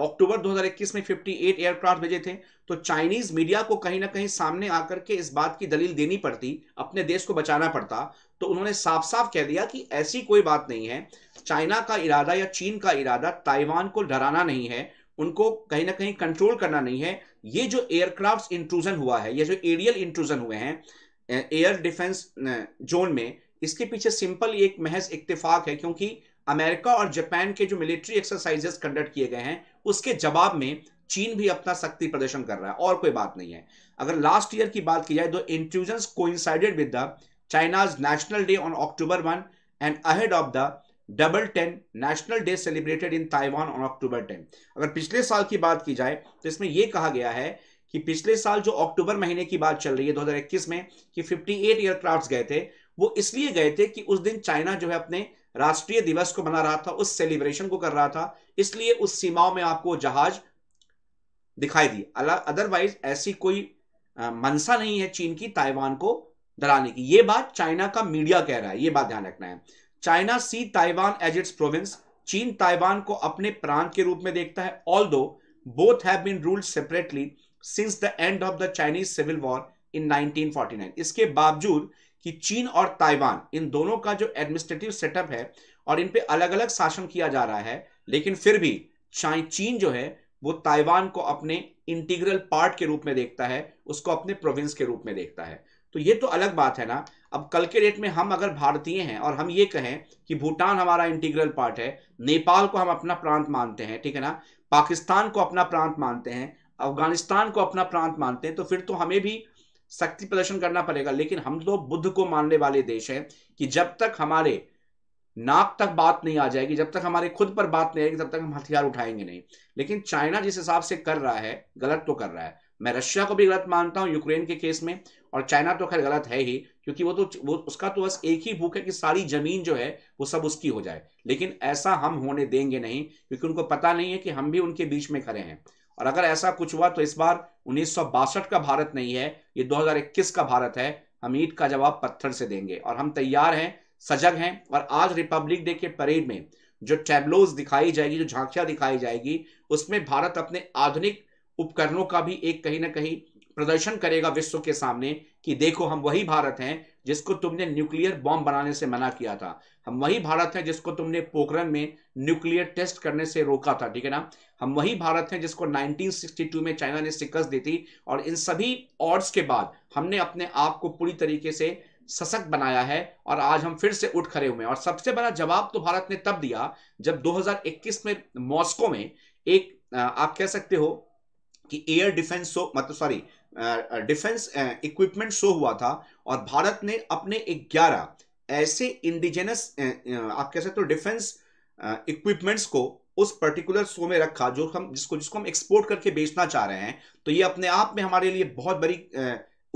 अक्टूबर 2021 में 58 एयरक्राफ्ट भेजे थे तो चाइनीज मीडिया को कहीं ना कहीं सामने आकर के इस बात की दलील देनी पड़ती अपने देश को बचाना पड़ता तो उन्होंने साफ साफ कह दिया कि ऐसी कोई बात नहीं है चाइना का इरादा या चीन का इरादा ताइवान को डराना नहीं है उनको कहीं ना कहीं कंट्रोल करना नहीं है ये जो एयरक्राफ्ट इंट्रूजन हुआ है ये जो एरियल इंट्रूजन हुए हैं एयर डिफेंस जोन में इसके पीछे सिंपल एक महज इतफाक है क्योंकि अमेरिका और जापान के जो मिलिट्री एक्सरसाइजेस कंडक्ट किए गए हैं उसके जवाब में चीन भी अपना शक्ति प्रदर्शन कर रहा है और कोई बात नहीं है अगर लास्ट ईयर की बात की जाए तो intrusion coincided with the China's national day on October one and ahead of the double ten national day celebrated in Taiwan on October ten अगर पिछले साल की बात की जाए तो इसमें यह कहा गया है कि पिछले साल जो अक्टूबर महीने की बात चल रही है 2021 में कि 58 एयरक्राफ्ट गए थे वो इसलिए गए थे कि उस दिन चाइना जो है अपने राष्ट्रीय दिवस को मना रहा था उस सेलिब्रेशन को कर रहा था इसलिए उस सीमाओं में आपको जहाज दिखाई दी अदरवाइज ऐसी कोई मनसा नहीं है चीन की ताइवान को डराने की यह बात चाइना का मीडिया कह रहा है यह बात ध्यान रखना है China see Taiwan as its province चीन ताइवान को अपने प्रांत के रूप में देखता है although both have been ruled separately since the end of the Chinese civil war in 1949 इसके बावजूद कि चीन और ताइवान इन दोनों का जो एडमिनिस्ट्रेटिव सेटअप है और इन पे अलग अलग शासन किया जा रहा है लेकिन फिर भी चीन जो है वो ताइवान को अपने इंटीग्रल पार्ट के रूप में देखता है उसको अपने प्रोविंस के रूप में देखता है तो ये तो अलग बात है ना अब कल के डेट में हम अगर भारतीय हैं और हम ये कहें कि भूटान हमारा इंटीग्रल पार्ट है नेपाल को हम अपना प्रांत मानते हैं ठीक है ना पाकिस्तान को अपना प्रांत मानते हैं अफगानिस्तान को अपना प्रांत मानते हैं तो फिर तो हमें भी शक्ति प्रदर्शन करना पड़ेगा लेकिन हम तो बुद्ध को मानने वाले देश हैं कि जब तक हमारे नाक तक बात नहीं आ जाएगी जब तक हमारे खुद पर बात नहीं आएगी तब तक हम हथियार उठाएंगे नहीं लेकिन चाइना जिस हिसाब से कर रहा है गलत तो कर रहा है मैं रशिया को भी गलत मानता हूं यूक्रेन के केस में और चाइना तो खैर गलत है ही क्योंकि वो तो वो उसका तो बस एक ही भूख है कि सारी जमीन जो है वो सब उसकी हो जाए लेकिन ऐसा हम होने देंगे नहीं क्योंकि उनको पता नहीं है कि हम भी उनके बीच में खड़े हैं और अगर ऐसा कुछ हुआ तो इस बार उन्नीस का भारत नहीं है ये 2021 का भारत है हम ईट का जवाब पत्थर से देंगे और हम तैयार हैं सजग हैं और आज रिपब्लिक डे के परेड में जो टैबलोज दिखाई जाएगी जो झांकियां दिखाई जाएगी उसमें भारत अपने आधुनिक उपकरणों का भी एक कहीं ना कहीं प्रदर्शन करेगा विश्व के सामने कि देखो हम वही भारत हैं जिसको तुमने न्यूक्लियर बॉम्ब बनाने से मना किया था हम वही भारत हैं जिसको तुमने पोखरण में न्यूक्लियर टेस्ट करने से रोका था ठीक है ना हम वही भारत हैं जिसको 1962 में चाइना ने शिकस्त दी थी और इन सभी ऑर्ड्स के बाद हमने अपने आप को पूरी तरीके से सशक्त बनाया है और आज हम फिर से उठ खड़े हुए और सबसे बड़ा जवाब तो भारत ने तब दिया जब दो में मॉस्को में एक आप कह सकते हो कि एयर डिफेंस मतलब सॉरी डिफेंस इक्विपमेंट शो हुआ था और भारत ने अपने 11 ऐसे इंडिजेनस आप कह सकते हो डिफेंस इक्विपमेंट्स को उस पर्टिकुलर शो में रखा जो हम जिसको जिसको हम एक्सपोर्ट करके बेचना चाह रहे हैं तो ये अपने आप में हमारे लिए बहुत बड़ी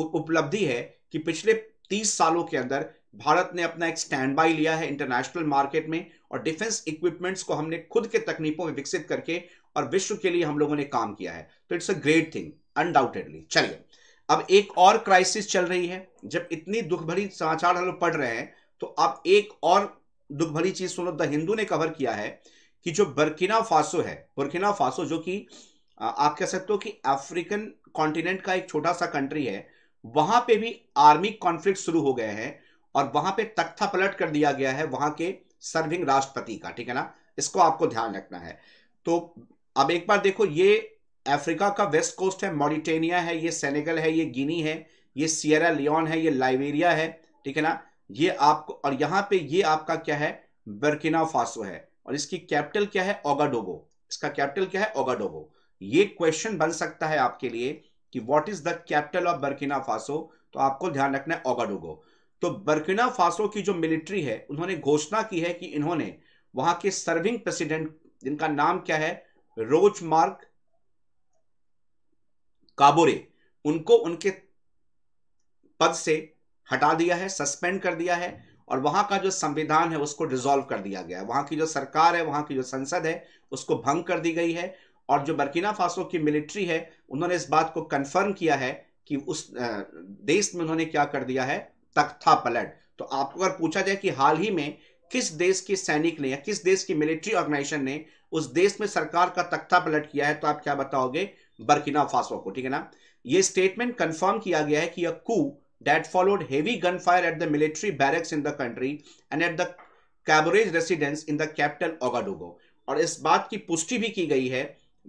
उपलब्धि है कि पिछले तीस सालों के अंदर भारत ने अपना एक स्टैंड बाई लिया है इंटरनेशनल मार्केट में और डिफेंस इक्विपमेंट्स को हमने खुद के तकनीकों में विकसित करके और विश्व के लिए हम लोगों ने काम किया है तो it's a great thing undoubtedly चलिए अब एक और क्राइसिस चल रही है जब इतनी दुख भरी समाचार हम लोग पढ़ रहे हैं तो अब एक और दुख भरी चीज सुनो द हिंदू ने कवर किया है कि जो बर्किना फासो है बर्किना फासो जो कि आप कह सकते हो कि अफ्रीकन कॉन्टिनेंट का एक छोटा सा कंट्री है वहां पे भी आर्मी कॉन्फ्लिक्ट शुरू हो गए हैं और वहां पे तख्ता पलट कर दिया गया है वहां के सर्विंग राष्ट्रपति का ठीक है ना इसको आपको ध्यान रखना है तो अब एक बार देखो ये अफ्रीका का वेस्ट कोस्ट है मॉरिटेनिया है ये सेनेगल है ये गिनी है ये सियरा लियोन है ये लाइबेरिया है ठीक है ना ये आपको और यहाँ पे ये आपका क्या है बर्किना फासो है और इसकी कैपिटल क्या है ओगाडोगो इसका कैपिटल क्या है ओगाडोगो ये क्वेश्चन बन सकता है आपके लिए कि what is the capital of Burkina Faso तो आपको ध्यान रखना है ओगाडोगो तो बर्किना फासो की जो मिलिट्री है उन्होंने घोषणा की है कि इन्होंने वहां के सर्विंग प्रेसिडेंट जिनका नाम क्या है रोज मार्क काबोरे उनको उनके पद से हटा दिया है सस्पेंड कर दिया है और वहां का जो संविधान है उसको डिसॉल्व कर दिया गया है वहां की जो सरकार है वहां की जो संसद है उसको भंग कर दी गई है और जो बर्किना फासो की मिलिट्री है उन्होंने इस बात को कंफर्म किया है कि उस देश में उन्होंने क्या कर दिया है तख्ता पलट तो आपको अगर पूछा जाए कि हाल ही में किस देश के सैनिक ने या किस देश की मिलिट्री ऑर्गेनाइजेशन ने उस देश में सरकार का तख्ता पलट किया है तो आप क्या बताओगे बर्किना फासो को ठीक है ना ये स्टेटमेंट कंफर्म किया गया है कि a coup followed heavy gun fire at the military barracks in the country and at the Kabore's residence in the capital Ouagadougou और इस बात की पुष्टि भी की गई है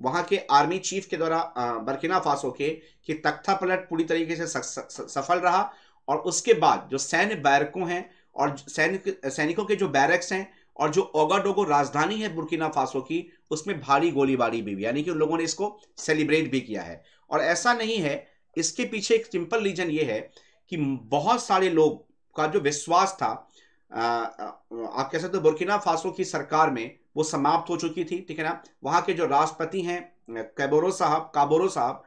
वहां के आर्मी चीफ के द्वारा बर्किना फासो के कि तख्ता पलट पूरी तरीके से सफल रहा और उसके बाद जो सैन्य बैरकों हैं और सैनिक सैनिकों के जो बैरक्स हैं और जो ओगाडोगो राजधानी है बुर्किना फासो की उसमें भारी गोलीबारी भी हुई यानी कि उन लोगों ने इसको सेलिब्रेट भी किया है और ऐसा नहीं है इसके पीछे एक सिंपल रीजन ये है कि बहुत सारे लोग का जो विश्वास था आप कह सकते हो बुर्किना फासो की सरकार में वो समाप्त हो चुकी थी ठीक है ना वहाँ के जो राष्ट्रपति हैं कैबोरो साहब काबोरो साहब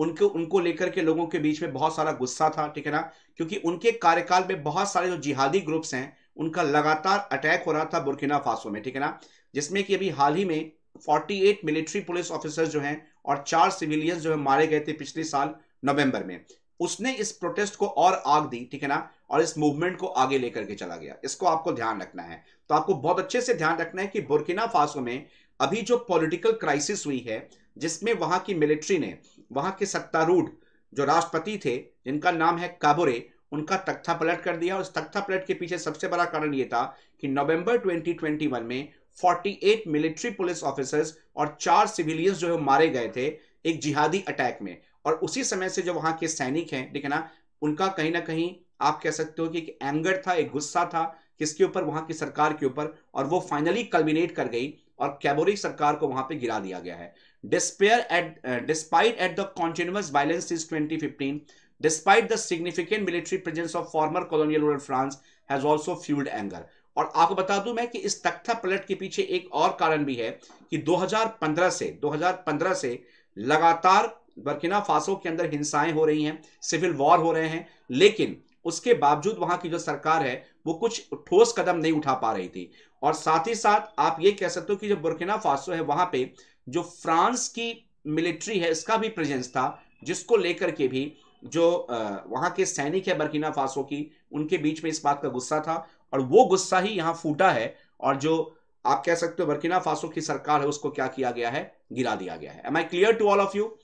उनको उनको लेकर के लोगों के बीच में बहुत सारा गुस्सा था ठीक है ना क्योंकि उनके कार्यकाल में बहुत सारे जो जिहादी ग्रुप्स हैं उनका लगातार अटैक हो रहा था बुरकिना फासो में ठीक है ना जिसमें कि अभी हाल ही में 48 मिलिट्री पुलिस ऑफिसर्स जो हैं और चार सिविलियंस जो है मारे गए थे पिछले साल नवंबर में उसने इस प्रोटेस्ट को और आग दी ठीक है ना और इस मूवमेंट को आगे लेकर के चला गया इसको आपको ध्यान रखना है तो आपको बहुत अच्छे से ध्यान रखना है कि बुरकिना फासो में अभी जो पॉलिटिकल क्राइसिस हुई है जिसमें वहां की मिलिट्री ने वहां के सत्तारूढ़ जो राष्ट्रपति थे जिनका नाम है काबोरे उनका तख्ता पलट कर दिया उस तख्ता पलट के पीछे सबसे बड़ा कारण यह था कि नवंबर 2021 में 48 मिलिट्री पुलिस ऑफिसर्स और चार सिविलियंस जो है मारे गए थे एक जिहादी अटैक में और उसी समय से जो वहां के सैनिक हैं ठीक है ना उनका कहीं ना कहीं आप कह सकते हो कि एक एंगर था एक गुस्सा था किसके ऊपर वहां की सरकार के ऊपर और वो फाइनली कल्बिनेट कर गई और कैबोरी सरकार को वहां पे गिरा दिया गया है despair at despite at the continuous violence is 2015 despite the significant military presence of former colonial ruler France has also fuelled anger और आपको बता दूं मैं कि इस तख्ता पलट के पीछे एक और कारण भी है कि 2015 से 2015 से लगातार बर्किना फासो के अंदर हिंसाएं हो रही हैं सिविल वॉर हो रहे हैं लेकिन उसके बावजूद वहां की जो सरकार है वो कुछ ठोस कदम नहीं उठा पा रही थी और साथ ही साथ आप ये कह सकते हो कि जो बुरकिना फासो है वहां पे जो फ्रांस की मिलिट्री है इसका भी प्रेजेंस था जिसको लेकर के भी जो वहां के सैनिक है बर्किना फासो की उनके बीच में इस बात का गुस्सा था और वो गुस्सा ही यहाँ फूटा है और जो आप कह सकते हो बर्किना फासो की सरकार है उसको क्या किया गया है गिरा दिया गया है am I clear to all of you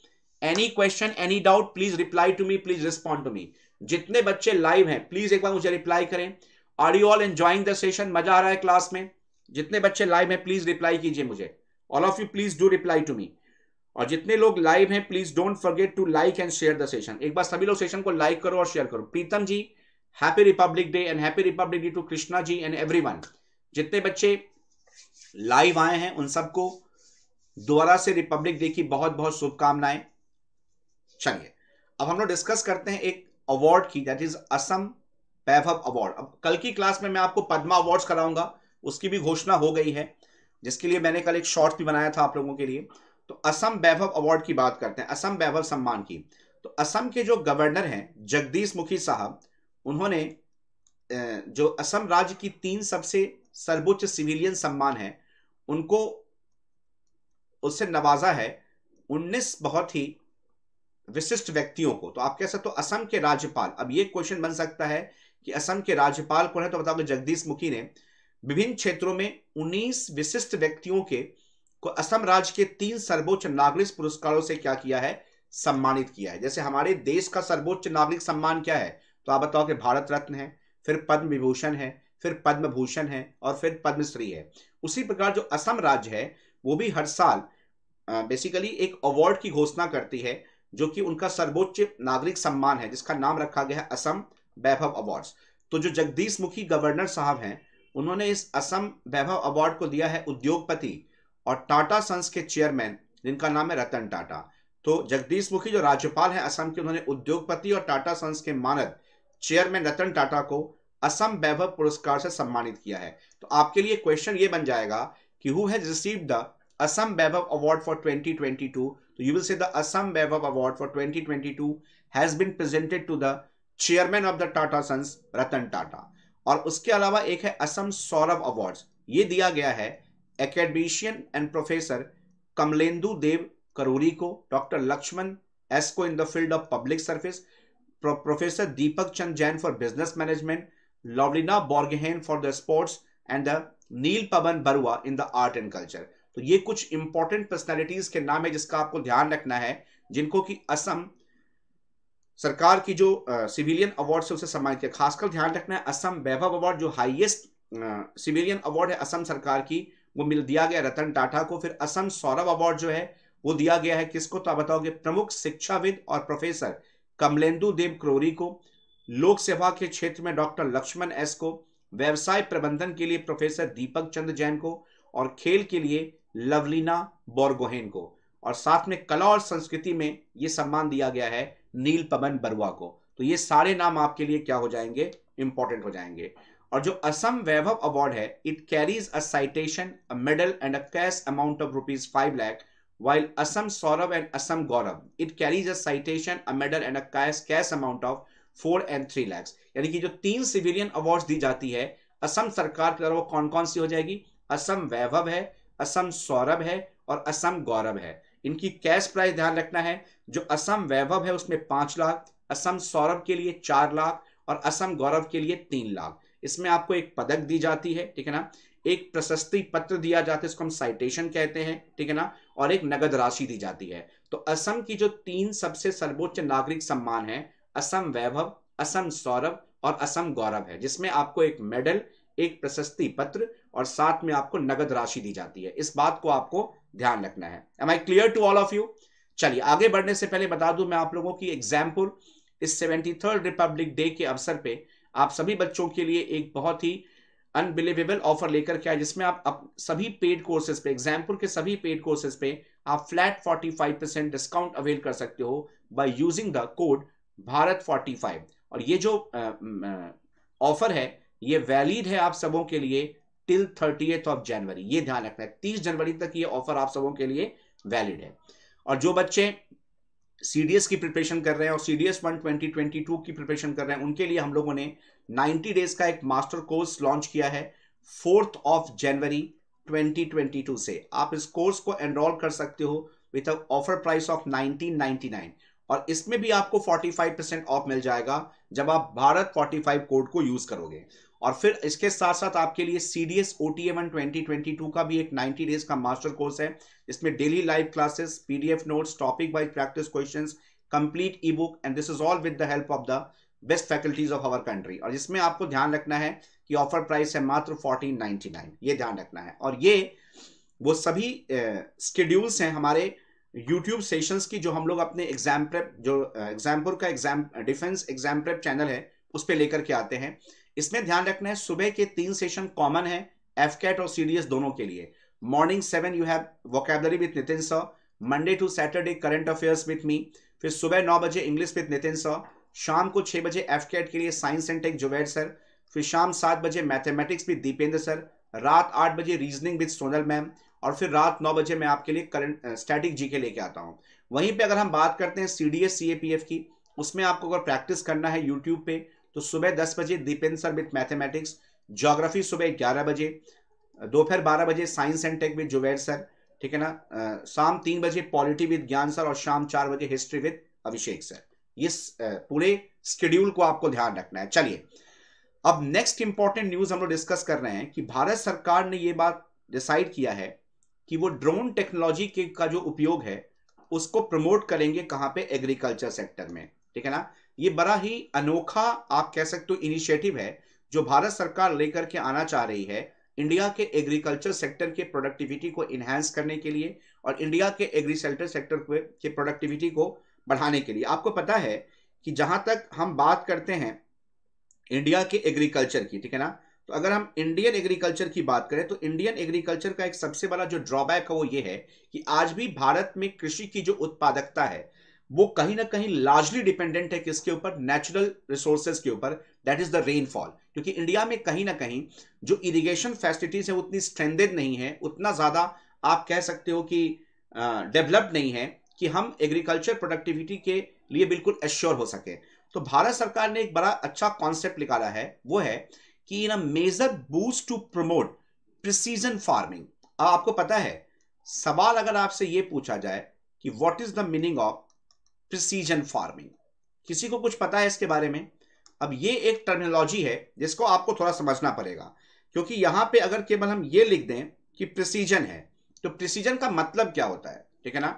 any question any doubt please reply to me please respond to me जितने बच्चे लाइव हैं प्लीज एक बार मुझे रिप्लाई करें are you all enjoying the session मजा आ रहा है क्लास में जितने बच्चे लाइव हैं प्लीज रिप्लाई कीजिए मुझे all of you please do reply to me और जितने लोग लाइव हैं please don't forget to like and share the session एक बार सभी लोग सेशन को लाइक करो और शेयर करो Pritam ji happy republic day and happy republic day to Krishna ji and every जितने बच्चे लाइव आए हैं उन सबको दोबारा से रिपब्लिक डे की बहुत बहुत शुभकामनाएं चलिए अब हम लोग डिस्कस करते हैं एक अवार्ड की that is Assam Vaibhav award अब कल की क्लास में मैं आपको पद्मा अवार्ड्स कराऊंगा उसकी भी घोषणा हो गई है जिसके लिए मैंने कल एक शॉर्ट भी बनाया था आप लोगों के लिए तो असम वैभव अवार्ड की बात करते हैं असम वैभव सम्मान की तो असम के जो गवर्नर हैं जगदीश मुखी साहब उन्होंने जो असम राज्य की तीन सबसे सर्वोच्च सिविलियन सम्मान है उनको उससे नवाजा है 19 बहुत ही विशिष्ट व्यक्तियों को तो आप कह सकते हो असम के राज्यपाल अब ये क्वेश्चन बन सकता है कि असम के राज्यपाल को है तो बताओ जगदीश मुखी ने विभिन्न क्षेत्रों में 19 विशिष्ट व्यक्तियों के को असम राज्य के तीन सर्वोच्च नागरिक पुरस्कारों से क्या किया है सम्मानित किया है जैसे हमारे देश का सर्वोच्च नागरिक सम्मान क्या है तो आप बताओ कि भारत रत्न है फिर पद्म विभूषण है फिर पद्म भूषण है और फिर पद्मश्री है उसी प्रकार जो असम राज्य है वो भी हर साल बेसिकली एक अवार्ड की घोषणा करती है जो कि उनका सर्वोच्च नागरिक सम्मान है जिसका नाम रखा गया है असम वैभव अवार्ड्स तो जो जगदीश मुखी गवर्नर साहब हैं उन्होंने इस असम वैभव अवार्ड को दिया है उद्योगपति और टाटा सन्स के चेयरमैन जिनका नाम है रतन टाटा तो जगदीश मुखी जो राज्यपाल हैं असम के उन्होंने उद्योगपति और टाटा सन्स के मानद चेयरमैन रतन टाटा को असम वैभव पुरस्कार से सम्मानित किया है तो आपके लिए क्वेश्चन ये बन जाएगा कि who has receive the Assam Vaibhav award for 2022 तो you will say the Assam Vaibhav award for 2022 has been presented to the chairman of the Tata Sons Ratan Tata और उसके अलावा एक है असम सौरभ अवार्ड्स ये दिया गया है academician and professor Kamalendu Deb Krori को डॉक्टर लक्ष्मण एस को in the field of public service professor Deepak Chand Jain for business management Lovlina Borgohain for the sports and the Neel Pawan Baruah in the art and culture तो ये कुछ इंपॉर्टेंट पर्सनैलिटीज के नाम है जिसका आपको ध्यान रखना है जिनको कि असम सरकार की जो सिविलियन अवार्ड से उसे सम्मानित किया खासकर ध्यान रखना है असम वैभव अवार्ड जो हाईएस्ट सिविलियन अवार्ड है असम सरकार की वो मिल दिया गया रतन टाटा को फिर असम सौरभ अवार्ड जो है वो दिया गया है किसको तो आप बताओगे प्रमुख शिक्षाविद और प्रोफेसर कमलेंदु देव क्रोरी को लोक सेवा के क्षेत्र में डॉक्टर लक्ष्मण एस को व्यवसाय प्रबंधन के लिए प्रोफेसर दीपक चंद्र जैन को और खेल के लिए लवलीना बोरगोहेन को और साथ में कला और संस्कृति में ये सम्मान दिया गया है नील पवन बरुआ को तो ये सारे नाम आपके लिए क्या हो जाएंगे इंपॉर्टेंट हो जाएंगे और जो असम वैभव अवार्ड है it carries a citation a medal and a cash amount of rupees five lakh while Assam Saurabh and Assam Gaurav it carries a citation a medal and a cash cash amount of four and three lakhs यानी कि जो तीन सिविलियन अवार्ड दी जाती है असम सरकार की तरफ वो कौन कौन सी हो जाएगी असम वैभव है असम सौरभ है और असम गौरव है इनकी कैश प्राइस ध्यान रखना है जो असम वैभव है उसमें पांच लाख असम सौरभ के लिए चार लाख और असम गौरव के लिए तीन लाख इसमें आपको एक पदक दी जाती है ठीक है ना एक प्रशस्ति पत्र दिया जाता है इसको हम साइटेशन कहते हैं ठीक है ना और एक नगद राशि दी जाती है तो असम की जो तीन सबसे सर्वोच्च नागरिक सम्मान है असम वैभव असम सौरभ और असम गौरव है जिसमें आपको एक मेडल एक प्रशस्ति पत्र और साथ में आपको नगद राशि दी जाती है इस बात को आपको ध्यान रखना है am I clear to all of you चलिए आगे बढ़ने से पहले बता दू मैं आप लोगों की एग्जाम्पल इस सेवेंटी थर्ड रिपब्लिक डे के अवसर पर आप सभी बच्चों के लिए एक बहुत ही अनबिलीवेबल ऑफर लेकर के आए जिसमें आप सभी पेड कोर्सेज पे एग्जाम्पल के सभी पेड कोर्सेज पे आप फ्लैट 45 परसेंट डिस्काउंट अवेल कर सकते हो by using the code Bharat 45 और ये जो ऑफर है ये वैलिड है आप सबों के लिए टिल थर्टी ऑफ जनवरी ये ध्यान रखना है तीस जनवरी तक ये ऑफर आप सबों के लिए वैलिड है और जो बच्चे सीडीएस की प्रिपरेशन कर रहे हैं और CDS one twenty twenty two की प्रिपरेशन कर रहे हैं उनके लिए हम लोगों ने 90 डेज का एक मास्टर कोर्स लॉन्च किया है fourth of January twenty twenty two से आप इस कोर्स को एनरोल कर सकते हो with offer price of nineteen nine और इसमें भी आपको 45 परसेंट ऑफ मिल जाएगा जब आप भारत 45 कोड को यूज करोगे और फिर इसके साथ साथ आपके लिए C D S O T M twenty twenty two का भी एक 90 डेज का मास्टर कोर्स है इसमें daily live classes P D F notes topic wise practice question complete e book and this is all with the help of the best faculties of our country और जिसमें आपको ध्यान रखना है कि ऑफर प्राइस है मात्र फोर्टीन नाइनटी नाइन ये ध्यान रखना है और ये वो सभी स्केड्यूल्स हैं हमारे यूट्यूब सेशंस की जो हम लोग अपने एग्जाम प्रेप जो एग्जामपुर का exam defence exam prep channel है उस पर लेकर के आते हैं इसमें ध्यान रखना है सुबह के तीन सेशन कॉमन है एफकेट और सीडीएस दोनों के लिए morning seven you have vocabulary with Nitin sir Monday to Saturday current affairs with me फिर सुबह नौ बजे इंग्लिश विथ नितिन सर शाम को छह बजे एफकेट के लिए science and tech Zubair sir फिर शाम सात बजे मैथमेटिक्स विद दीपेंद्र सर रात आठ बजे रीजनिंग विथ सोनल मैम और फिर रात नौ बजे मैं आपके लिए करंट स्टैटिक जी के लेके आता हूँ वहीं पे अगर हम बात करते हैं C D S C A P F की उसमें आपको अगर प्रैक्टिस करना है यूट्यूब पे तो सुबह दस बजे Dipendra sir with mathematics geography सुबह ग्यारह बजे दोपहर बारह बजे science and tech with Zubair sir ठीक है ना शाम तीन बजे पॉलिटी विद ज्ञान सर और शाम चार बजे हिस्ट्री विद अभिषेक सर ये पूरे स्केड्यूल को आपको ध्यान रखना है चलिए अब नेक्स्ट इंपॉर्टेंट न्यूज हम लोग डिस्कस कर रहे हैं कि भारत सरकार ने ये बात डिसाइड किया है कि वो ड्रोन टेक्नोलॉजी के का जो उपयोग है उसको प्रमोट करेंगे कहां पे एग्रीकल्चर सेक्टर में ठीक है ना ये बड़ा ही अनोखा आप कह सकते हो इनिशिएटिव है जो भारत सरकार लेकर के आना चाह रही है इंडिया के एग्रीकल्चर सेक्टर के प्रोडक्टिविटी को इन्हांस करने के लिए और इंडिया के एग्रीकल्चर सेक्टर के प्रोडक्टिविटी को बढ़ाने के लिए आपको पता है कि जहां तक हम बात करते हैं इंडिया के एग्रीकल्चर की ठीक है ना तो अगर हम इंडियन एग्रीकल्चर की बात करें तो इंडियन एग्रीकल्चर का एक सबसे बड़ा जो ड्रॉबैक है वो ये है कि आज भी भारत में कृषि की जो उत्पादकता है वो कहीं ना कहीं लार्जली डिपेंडेंट है किसके ऊपर नेचुरल रिसोर्सेज के ऊपर दैट इज द रेनफॉल क्योंकि इंडिया में कहीं ना कहीं जो इरिगेशन फैसिलिटीज है उतनी स्ट्रेंडेड नहीं है उतना ज़्यादा आप कह सकते हो कि डेवलप्ड नहीं है कि हम एग्रीकल्चर प्रोडक्टिविटी के लिए बिल्कुल एश्योर हो सके तो भारत सरकार ने एक बड़ा अच्छा कॉन्सेप्ट निकाला है वो है कि in a major boost to promote precision farming अब आपको पता है सवाल अगर आपसे ये पूछा जाए कि what is the meaning of precision farming किसी को कुछ पता है इसके बारे में अब ये एक टर्मिनोलॉजी है जिसको आपको थोड़ा समझना पड़ेगा क्योंकि यहां पे अगर केवल हम ये लिख दें कि प्रिसीजन है तो प्रिसीजन का मतलब क्या होता है ठीक है ना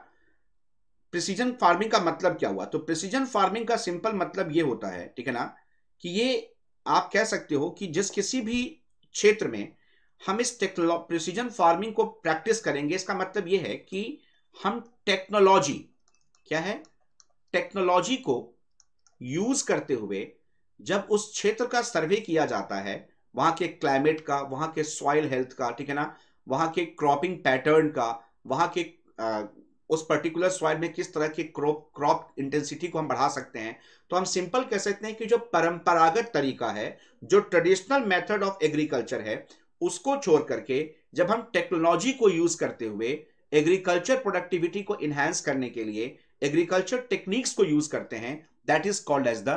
प्रिसीजन फार्मिंग का मतलब क्या हुआ तो प्रिसीजन फार्मिंग का सिंपल मतलब ये होता है ठीक है ना कि ये आप कह सकते हो कि जिस किसी भी क्षेत्र में हम इस टेक्नोलॉ प्रिसीजन फार्मिंग को प्रैक्टिस करेंगे इसका मतलब ये है कि हम टेक्नोलॉजी क्या है टेक्नोलॉजी को यूज करते हुए जब उस क्षेत्र का सर्वे किया जाता है वहां के क्लाइमेट का वहां के सॉइल हेल्थ का ठीक है ना वहां के क्रॉपिंग पैटर्न का वहां के आ, उस पर्टिकुलर सॉइल में किस तरह के क्रॉप क्रॉप इंटेंसिटी को हम बढ़ा सकते हैं तो हम सिंपल कह सकते हैं कि जो परंपरागत तरीका है जो ट्रेडिशनल मेथड ऑफ एग्रीकल्चर है उसको छोड़ करके जब हम टेक्नोलॉजी को यूज करते हुए एग्रीकल्चर प्रोडक्टिविटी को एनहेंस करने के लिए एग्रीकल्चर टेक्निक्स को यूज करते हैं that is called as the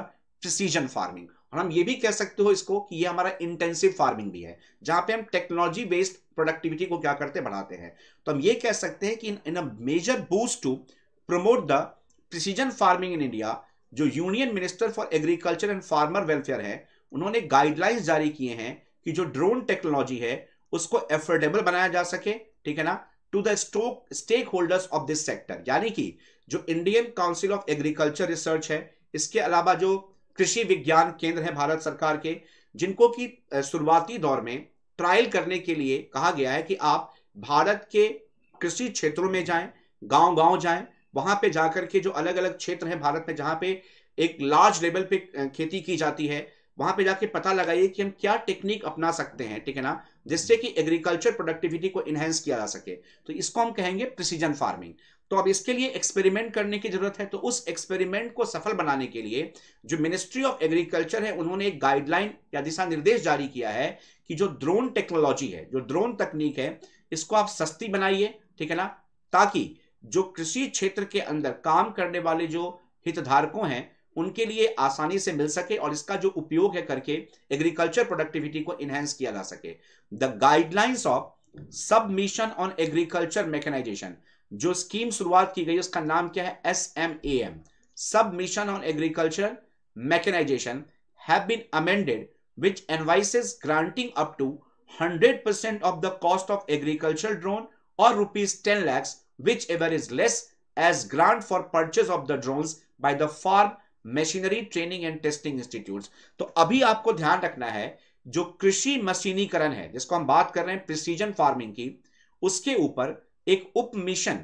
precision farming और हम ये भी कह सकते हो इसको कि ये हमारा इंटेंसिव फार्मिंग भी है जहां पे हम टेक्नोलॉजी बेस्ड प्रोडक्टिविटी को क्या करते बढ़ाते हैं तो हम ये कह सकते हैं कि in a major boost to promote the precision farming in India जो union minister for agriculture and farmer welfare है उन्होंने गाइडलाइंस जारी किए हैं कि जो ड्रोन टेक्नोलॉजी है उसको एफोर्डेबल बनाया जा सके ठीक है ना to the stoke stakeholders of this sector यानी कि जो Indian council of agriculture research है इसके अलावा जो कृषि विज्ञान केंद्र है भारत सरकार के जिनको की शुरुआती दौर में ट्रायल करने के लिए कहा गया है कि आप भारत के कृषि क्षेत्रों में जाएं गांव गांव जाएं वहां पे जाकर के जो अलग अलग क्षेत्र हैं भारत में जहां पे एक लार्ज लेवल पे खेती की जाती है वहां पे जाके पता लगाइए कि हम क्या टेक्निक अपना सकते हैं ठीक है ना जिससे कि एग्रीकल्चर प्रोडक्टिविटी को इनहेंस किया जा सके तो इसको हम कहेंगे प्रिसीजन फार्मिंग तो अब इसके लिए एक्सपेरिमेंट करने की जरूरत है तो उस एक्सपेरिमेंट को सफल बनाने के लिए जो मिनिस्ट्री ऑफ एग्रीकल्चर है उन्होंने एक गाइडलाइन या दिशा निर्देश जारी किया है कि जो ड्रोन टेक्नोलॉजी है जो ड्रोन तकनीक है इसको आप सस्ती बनाइए ठीक है ना ताकि जो कृषि क्षेत्र के अंदर काम करने वाले जो हितधारकों हैं उनके लिए आसानी से मिल सके और इसका जो उपयोग है करके एग्रीकल्चर प्रोडक्टिविटी को इनहेंस किया जा सके the guidelines of sub mission on agriculture mechanization जो स्कीम शुरुआत की गई उसका नाम क्या है S M A M sub mission on agriculture mechanization have of cost of agriculture drone और rupees ten lakhs whichever is less as grant for purchase of the drone by the farm machinery training and testing institute तो अभी आपको ध्यान रखना है जो कृषि मशीनीकरण है जिसको हम बात कर रहे हैं प्रिसीजन फार्मिंग की उसके ऊपर एक उप मिशन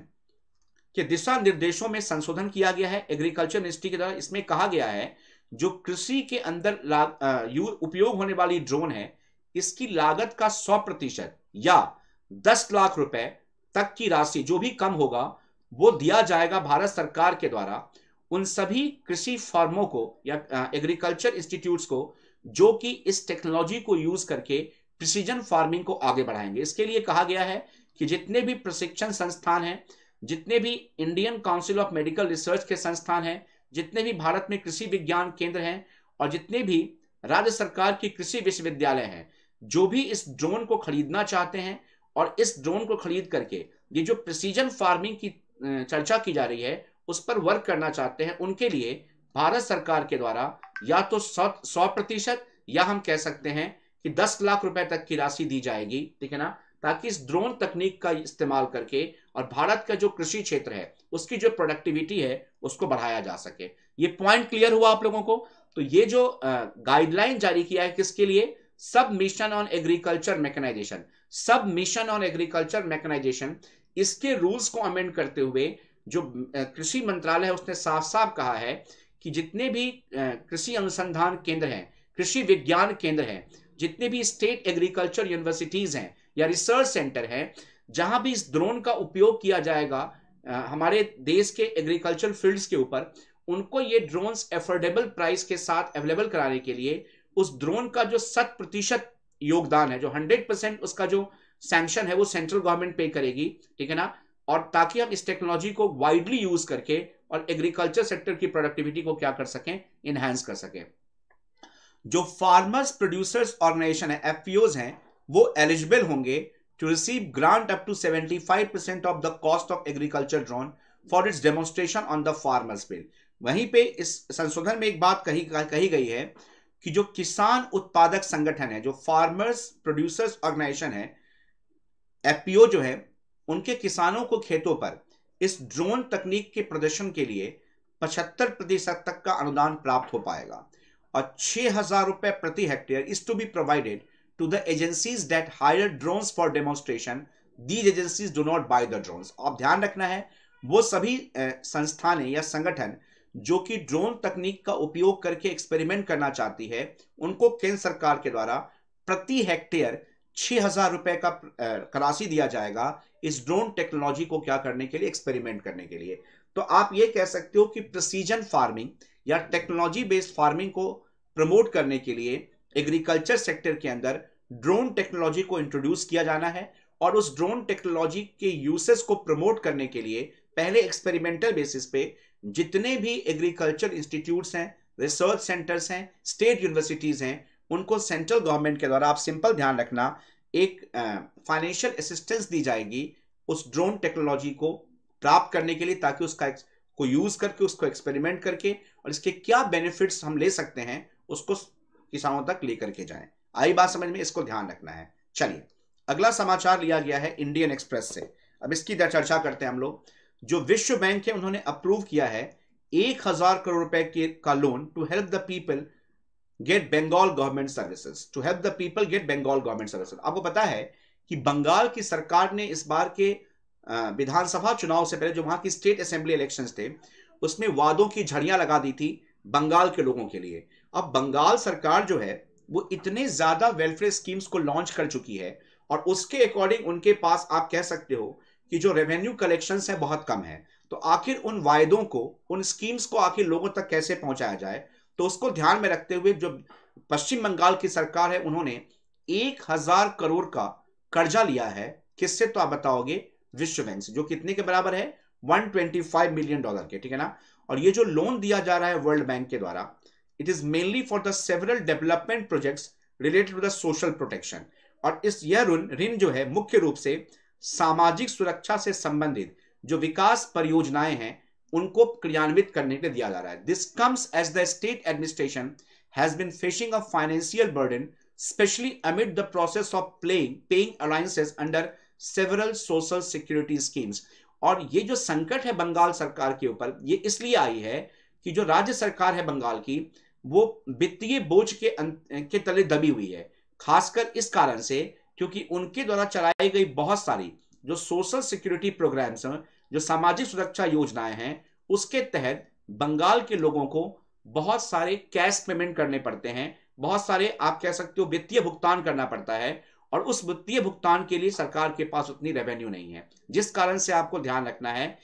के दिशा निर्देशों में संशोधन किया गया है एग्रीकल्चर मिनिस्ट्री के द्वारा इसमें कहा गया है जो कृषि के अंदर उपयोग होने वाली ड्रोन है इसकी लागत का सौ प्रतिशत या दस लाख रुपए तक की राशि जो भी कम होगा वो दिया जाएगा भारत सरकार के द्वारा उन सभी कृषि फार्मों को या एग्रीकल्चर इंस्टीट्यूट्स को जो कि इस टेक्नोलॉजी को यूज करके प्रिसीजन फार्मिंग को आगे बढ़ाएंगे इसके लिए कहा गया है कि जितने भी प्रशिक्षण संस्थान हैं जितने भी Indian council of medical research के संस्थान हैं जितने भी भारत में कृषि विज्ञान केंद्र हैं और जितने भी राज्य सरकार की कृषि विश्वविद्यालय हैं जो भी इस ड्रोन को खरीदना चाहते हैं और इस ड्रोन को खरीद करके ये जो प्रिसीजन फार्मिंग की चर्चा की जा रही है उस पर वर्क करना चाहते हैं उनके लिए भारत सरकार के द्वारा या तो सौ सौ प्रतिशत या हम कह सकते हैं कि दस लाख रुपए तक की राशि दी जाएगी ठीक है ना ताकि इस ड्रोन तकनीक का इस्तेमाल करके और भारत का जो कृषि क्षेत्र है उसकी जो प्रोडक्टिविटी है उसको बढ़ाया जा सके ये पॉइंट क्लियर हुआ आप लोगों को तो ये जो गाइडलाइन जारी किया है किसके लिए sub mission on agriculture mechanization sub mission on agriculture mechanization इसके रूल्स को अमेंड करते हुए जो कृषि मंत्रालय है उसने साफ साफ कहा है कि जितने भी कृषि अनुसंधान केंद्र हैं कृषि विज्ञान केंद्र हैं जितने भी स्टेट एग्रीकल्चर यूनिवर्सिटीज हैं या रिसर्च सेंटर है जहां भी इस ड्रोन का उपयोग किया जाएगा हमारे देश के एग्रीकल्चर फील्ड्स के ऊपर उनको ये ड्रोन एफोर्डेबल प्राइस के साथ अवेलेबल कराने के लिए उस ड्रोन का जो शत प्रतिशत योगदान है जो हंड्रेड परसेंट उसका जो सैंक्शन है वो सेंट्रल गवर्नमेंट पे करेगी ठीक है ना और ताकि हम इस टेक्नोलॉजी को वाइडली यूज करके और एग्रीकल्चर सेक्टर की प्रोडक्टिविटी को क्या कर सकें इनहेंस कर सकें जो फार्मर्स प्रोड्यूसर्स ऑर्गेनाइजेशन है एफ हैं वो एलिजिबल होंगे grant up to seventy five 75% of the cost of agriculture drone for its demonstration on the farmers field वहीं पे इस संशोधन में एक बात कही कही गई है कि जो किसान उत्पादक संगठन है जो फार्मर्स प्रोड्यूसर्स ऑर्गेनाइजेशन है एफपीओ जो है उनके किसानों को खेतों पर इस ड्रोन तकनीक के प्रदर्शन के लिए 75 प्रतिशत तक का अनुदान प्राप्त हो पाएगा और छह हजार रुपए प्रति hectare is to be provided to the agencies that hire drones for demonstration these agencies do not buy the drones आप ध्यान रखना है वो सभी संस्थानें या संगठन जो कि ड्रोन तकनीक का उपयोग करके एक्सपेरिमेंट करना चाहती है उनको केंद्र सरकार के द्वारा प्रति हेक्टेयर छः हजार रुपए का कराशी दिया जाएगा इस ड्रोन टेक्नोलॉजी को क्या करने के लिए एक्सपेरिमेंट करने के लिए तो आप ये कह सकते हो कि प्रोसीजन फार्मिंग या टेक्नोलॉजी बेस्ड फार्मिंग को प्रमोट करने के लिए एग्रीकल्चर सेक्टर के अंदर ड्रोन टेक्नोलॉजी को इंट्रोड्यूस किया जाना है और उस ड्रोन टेक्नोलॉजी के यूसेस को प्रमोट करने के लिए पहले एक्सपेरिमेंटल बेसिस पे जितने भी एग्रीकल्चर इंस्टीट्यूट्स हैं रिसर्च सेंटर्स हैं स्टेट यूनिवर्सिटीज़ हैं उनको सेंट्रल गवर्नमेंट के द्वारा आप सिंपल ध्यान रखना एक फाइनेंशियल असिस्टेंस दी जाएगी उस ड्रोन टेक्नोलॉजी को प्राप्त करने के लिए ताकि उसका को यूज़ करके उसको एक्सपेरिमेंट करके और इसके क्या बेनिफिट्स हम ले सकते हैं उसको किसानों तक लेकर के जाएं आई बात समझ में इसको ध्यान रखना है चलिए अगला समाचार लिया गया है इंडियन एक्सप्रेस से अब इसकी चर्चा करते हैं हम लोग जो विश्व बैंक है उन्होंने अप्रूव किया है एक हजार करोड़ रुपए के का loan to help the people get Bengal government services to help the people get Bengal government services आपको पता है कि बंगाल की सरकार ने इस बार के विधानसभा चुनाव से पहले जो वहां की स्टेट असेंबली इलेक्शन थे उसमें वादों की झड़ियां लगा दी थी बंगाल के लोगों के लिए अब बंगाल सरकार जो है वो इतने ज्यादा वेलफेयर स्कीम्स को लॉन्च कर चुकी है और उसके अकॉर्डिंग उनके पास आप कह सकते हो कि जो रेवेन्यू कलेक्शन है बहुत कम है तो आखिर उन वायदों को उन स्कीम्स को आखिर लोगों तक कैसे पहुंचाया जाए तो उसको ध्यान में रखते हुए जो पश्चिम बंगाल की सरकार है उन्होंने एक हजार करोड़ का कर्जा लिया है किससे तो आप बताओगे विश्व बैंक से जो कितने के बराबर है 125 मिलियन डॉलर के ठीक है ना और ये जो लोन दिया जा रहा है वर्ल्ड बैंक के द्वारा it is mainly for the several development project related to the social protection और इस यह ऋण ऋण जो है मुख्य रूप से सामाजिक सुरक्षा से संबंधित जो विकास परियोजनाएं हैं उनको क्रियान्वित करने के लिए दिया जा रहा है this comes as the state administration has been facing a financial burden specially amid the process of playing paying allowances under several social security schemes और ये जो संकट है बंगाल सरकार के ऊपर ये इसलिए आई है कि जो राज्य सरकार है बंगाल की वो वित्तीय बोझ के के तले दबी हुई है खासकर इस कारण से क्योंकि उनके द्वारा चलाई गई बहुत सारी जो सोशल सिक्योरिटी प्रोग्राम्स हैं जो सामाजिक सुरक्षा योजनाएं हैं उसके तहत बंगाल के लोगों को बहुत सारे कैश पेमेंट करने पड़ते हैं बहुत सारे आप कह सकते हो वित्तीय भुगतान करना पड़ता है और उस वित्तीय भुगतान के लिए सरकार के पास उतनी रेवेन्यू नहीं है जिस कारण से आपको ध्यान रखना है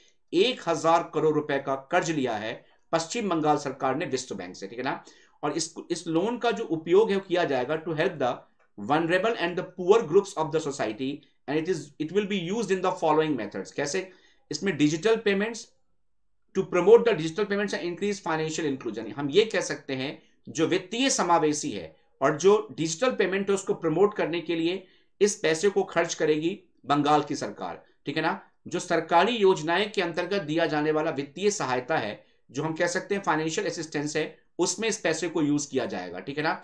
एक हजार करोड़ रुपए का कर्ज लिया है पश्चिम बंगाल सरकार ने विश्व बैंक से ठीक है ना और इस इस लोन का जो उपयोग है किया जाएगा to help the vulnerable and the poor groups of the society and it is it will be use in the following methods कैसे इसमें digital payments to promote the digital payments and increase financial inclusion हम ये कह सकते हैं जो वित्तीय समावेशी है और जो डिजिटल पेमेंट है उसको प्रमोट करने के लिए इस पैसे को खर्च करेगी बंगाल की सरकार ठीक है ना जो सरकारी योजनाएं के अंतर्गत दिया जाने वाला वित्तीय सहायता है जो हम कह सकते हैं फाइनेंशियल असिस्टेंस है उसमें इस पैसे को यूज किया जाएगा ठीक है ना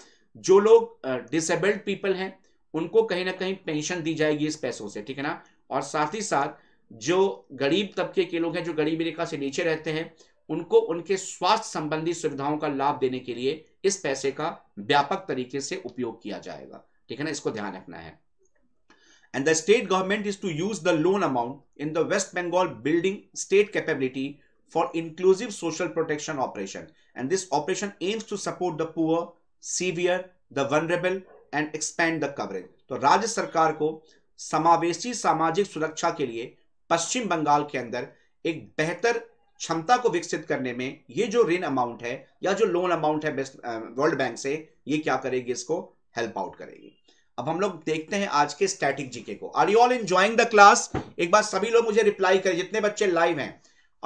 जो लोग डिसेबल्ड पीपल हैं उनको कहीं ना कहीं पेंशन दी जाएगी इस पैसों से ठीक है ना और साथ ही साथ जो गरीब तबके के लोग हैं जो गरीबी रेखा से नीचे रहते हैं उनको उनके स्वास्थ्य संबंधी सुविधाओं का लाभ देने के लिए इस पैसे का व्यापक तरीके से उपयोग किया जाएगा ठीक है ना इसको ध्यान रखना है and the state government is to use the loan amount in the west Bengal building state capability for inclusive social protection operation and this operation aims to support the poor, severe, the vulnerable and expand the coverage. to rajya sarkar ko samaveshi samajik suraksha ke liye pashchim Bengal ke andar ek behtar क्षमता को विकसित करने में ये जो ऋण अमाउंट है या जो लोन अमाउंट है वर्ल्ड बैंक से ये क्या करेगी इसको हेल्प आउट करेगी अब हम लोग देखते हैं आज के स्टैटिक जीके को are you all enjoying the class एक बार सभी लोग मुझे रिप्लाई करें जितने बच्चे लाइव हैं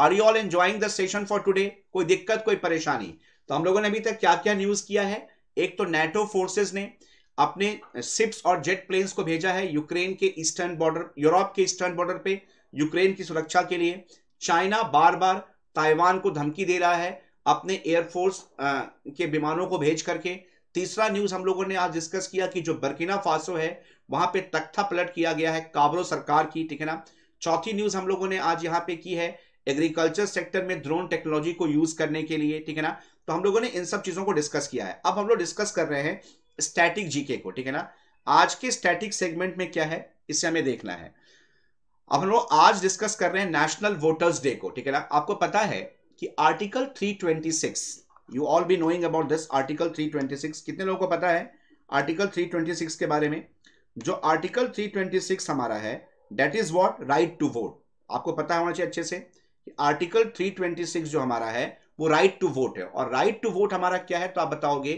are you all enjoying the session for today कोई दिक्कत कोई परेशानी तो हम लोगों ने अभी तक क्या क्या न्यूज किया है एक तो नेटो फोर्सेज ने अपने सिप्स और जेट प्लेन्स को भेजा है यूक्रेन के ईस्टर्न बॉर्डर यूरोप के ईस्टर्न बॉर्डर पे यूक्रेन की सुरक्षा के लिए चाइना बार बार ताइवान को धमकी दे रहा है अपने एयरफोर्स के विमानों को भेज करके तीसरा न्यूज हम लोगों ने आज डिस्कस किया कि जो बर्किना फासो है वहां पे तख्ता पलट किया गया है काबरो सरकार की ठीक है ना चौथी न्यूज हम लोगों ने आज यहाँ पे की है एग्रीकल्चर सेक्टर में ड्रोन टेक्नोलॉजी को यूज करने के लिए ठीक है ना तो हम लोगों ने इन सब चीजों को डिस्कस किया है अब हम लोग डिस्कस कर रहे हैं स्टैटिक जीके को ठीक है ना आज के स्टैटिक सेगमेंट में क्या है इससे हमें देखना है अब हम लोग आज डिस्कस कर रहे हैं नेशनल वोटर्स डे को ठीक है ना आपको पता है कि article 326 you all be knowing about this article 326 कितने लोगों को पता है आर्टिकल 326 के बारे में जो आर्टिकल 326 हमारा है that is what right to vote आपको पता होना चाहिए अच्छे से आर्टिकल 326 जो हमारा है वो राइट टू वोट है और राइट टू वोट हमारा क्या है तो आप बताओगे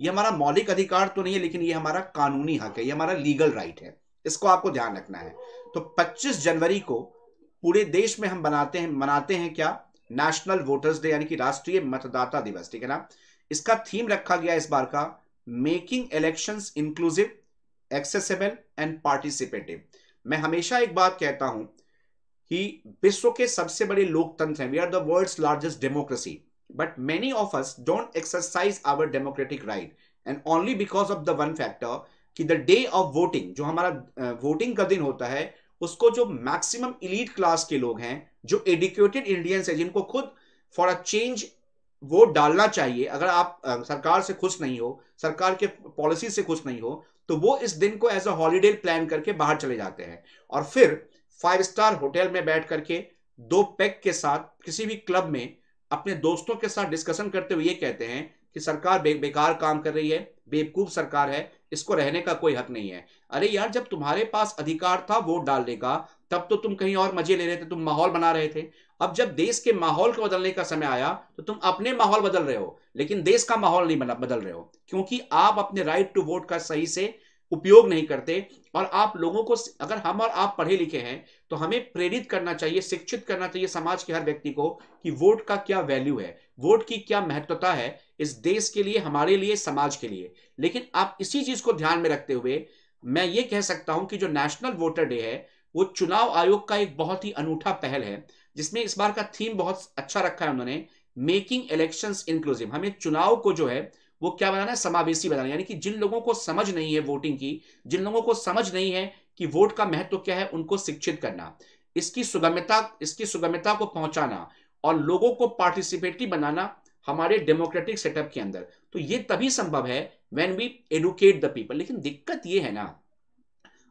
ये हमारा मौलिक अधिकार तो नहीं है लेकिन ये हमारा कानूनी हक है ये हमारा लीगल राइट है इसको आपको ध्यान रखना है तो 25 जनवरी को पूरे देश में हम बनाते हैं मनाते हैं क्या नेशनल वोटर्स डे यानी कि राष्ट्रीय मतदाता दिवस ठीक है ना इसका थीम रखा गया इस बार का making election inclusive accessible and participative मैं हमेशा एक बात कहता हूं ही विश्व के सबसे बड़े लोकतंत्र हैं we are the world largest democracy but many of us don't exercise our democratic right and only because of the one factor कि द डे ऑफ वोटिंग जो हमारा वोटिंग का दिन होता है उसको जो मैक्सिमम इलीट क्लास के लोग हैं जो एडुकेटेड इंडियंस है जिनको खुद फॉर अ चेंज वोट डालना चाहिए अगर आप सरकार से खुश नहीं हो सरकार के पॉलिसी से खुश नहीं हो तो वो इस दिन को एज अ हॉलीडे प्लान करके बाहर चले जाते हैं और फिर फाइव स्टार होटल में बैठ करके दो पैक के साथ किसी भी क्लब में अपने दोस्तों के साथ डिस्कशन करते हुए ये कहते हैं कि सरकार बे, बेकार काम कर रही है बेवकूफ सरकार है इसको रहने का कोई हक नहीं है अरे यार जब तुम्हारे पास अधिकार था वोट डालने का तब तो तुम कहीं और मजे ले रहे थे तुम माहौल बना रहे थे अब जब देश के माहौल को बदलने का समय आया तो तुम अपने माहौल बदल रहे हो लेकिन देश का माहौल नहीं बदल रहे हो क्योंकि आप अपने राइट टू वोट का सही से उपयोग नहीं करते और आप लोगों को अगर हम और आप पढ़े लिखे हैं तो हमें प्रेरित करना चाहिए शिक्षित करना चाहिए समाज के हर व्यक्ति को कि वोट का क्या वैल्यू है वोट की क्या महत्वता है इस देश के लिए हमारे लिए समाज के लिए लेकिन आप इसी चीज को ध्यान में रखते हुए मैं ये कह सकता हूं कि जो नेशनल वोटर डे है वो चुनाव आयोग का एक बहुत ही अनूठा पहल है जिसमें इस बार का थीम बहुत अच्छा रखा है उन्होंने मेकिंग इलेक्शन इंक्लूसिव हमें चुनाव को जो है वो क्या बनाना है समावेशी बनाना यानी कि जिन लोगों को समझ नहीं है वोटिंग की जिन लोगों को समझ नहीं है कि वोट का महत्व क्या है उनको शिक्षित करना इसकी सुगम्यता इसकी सुगम्यता को पहुंचाना और लोगों को पार्टिसिपेटरी बनाना हमारे डेमोक्रेटिक सेटअप के अंदर तो ये तभी संभव है when we educate the people लेकिन दिक्कत ये है ना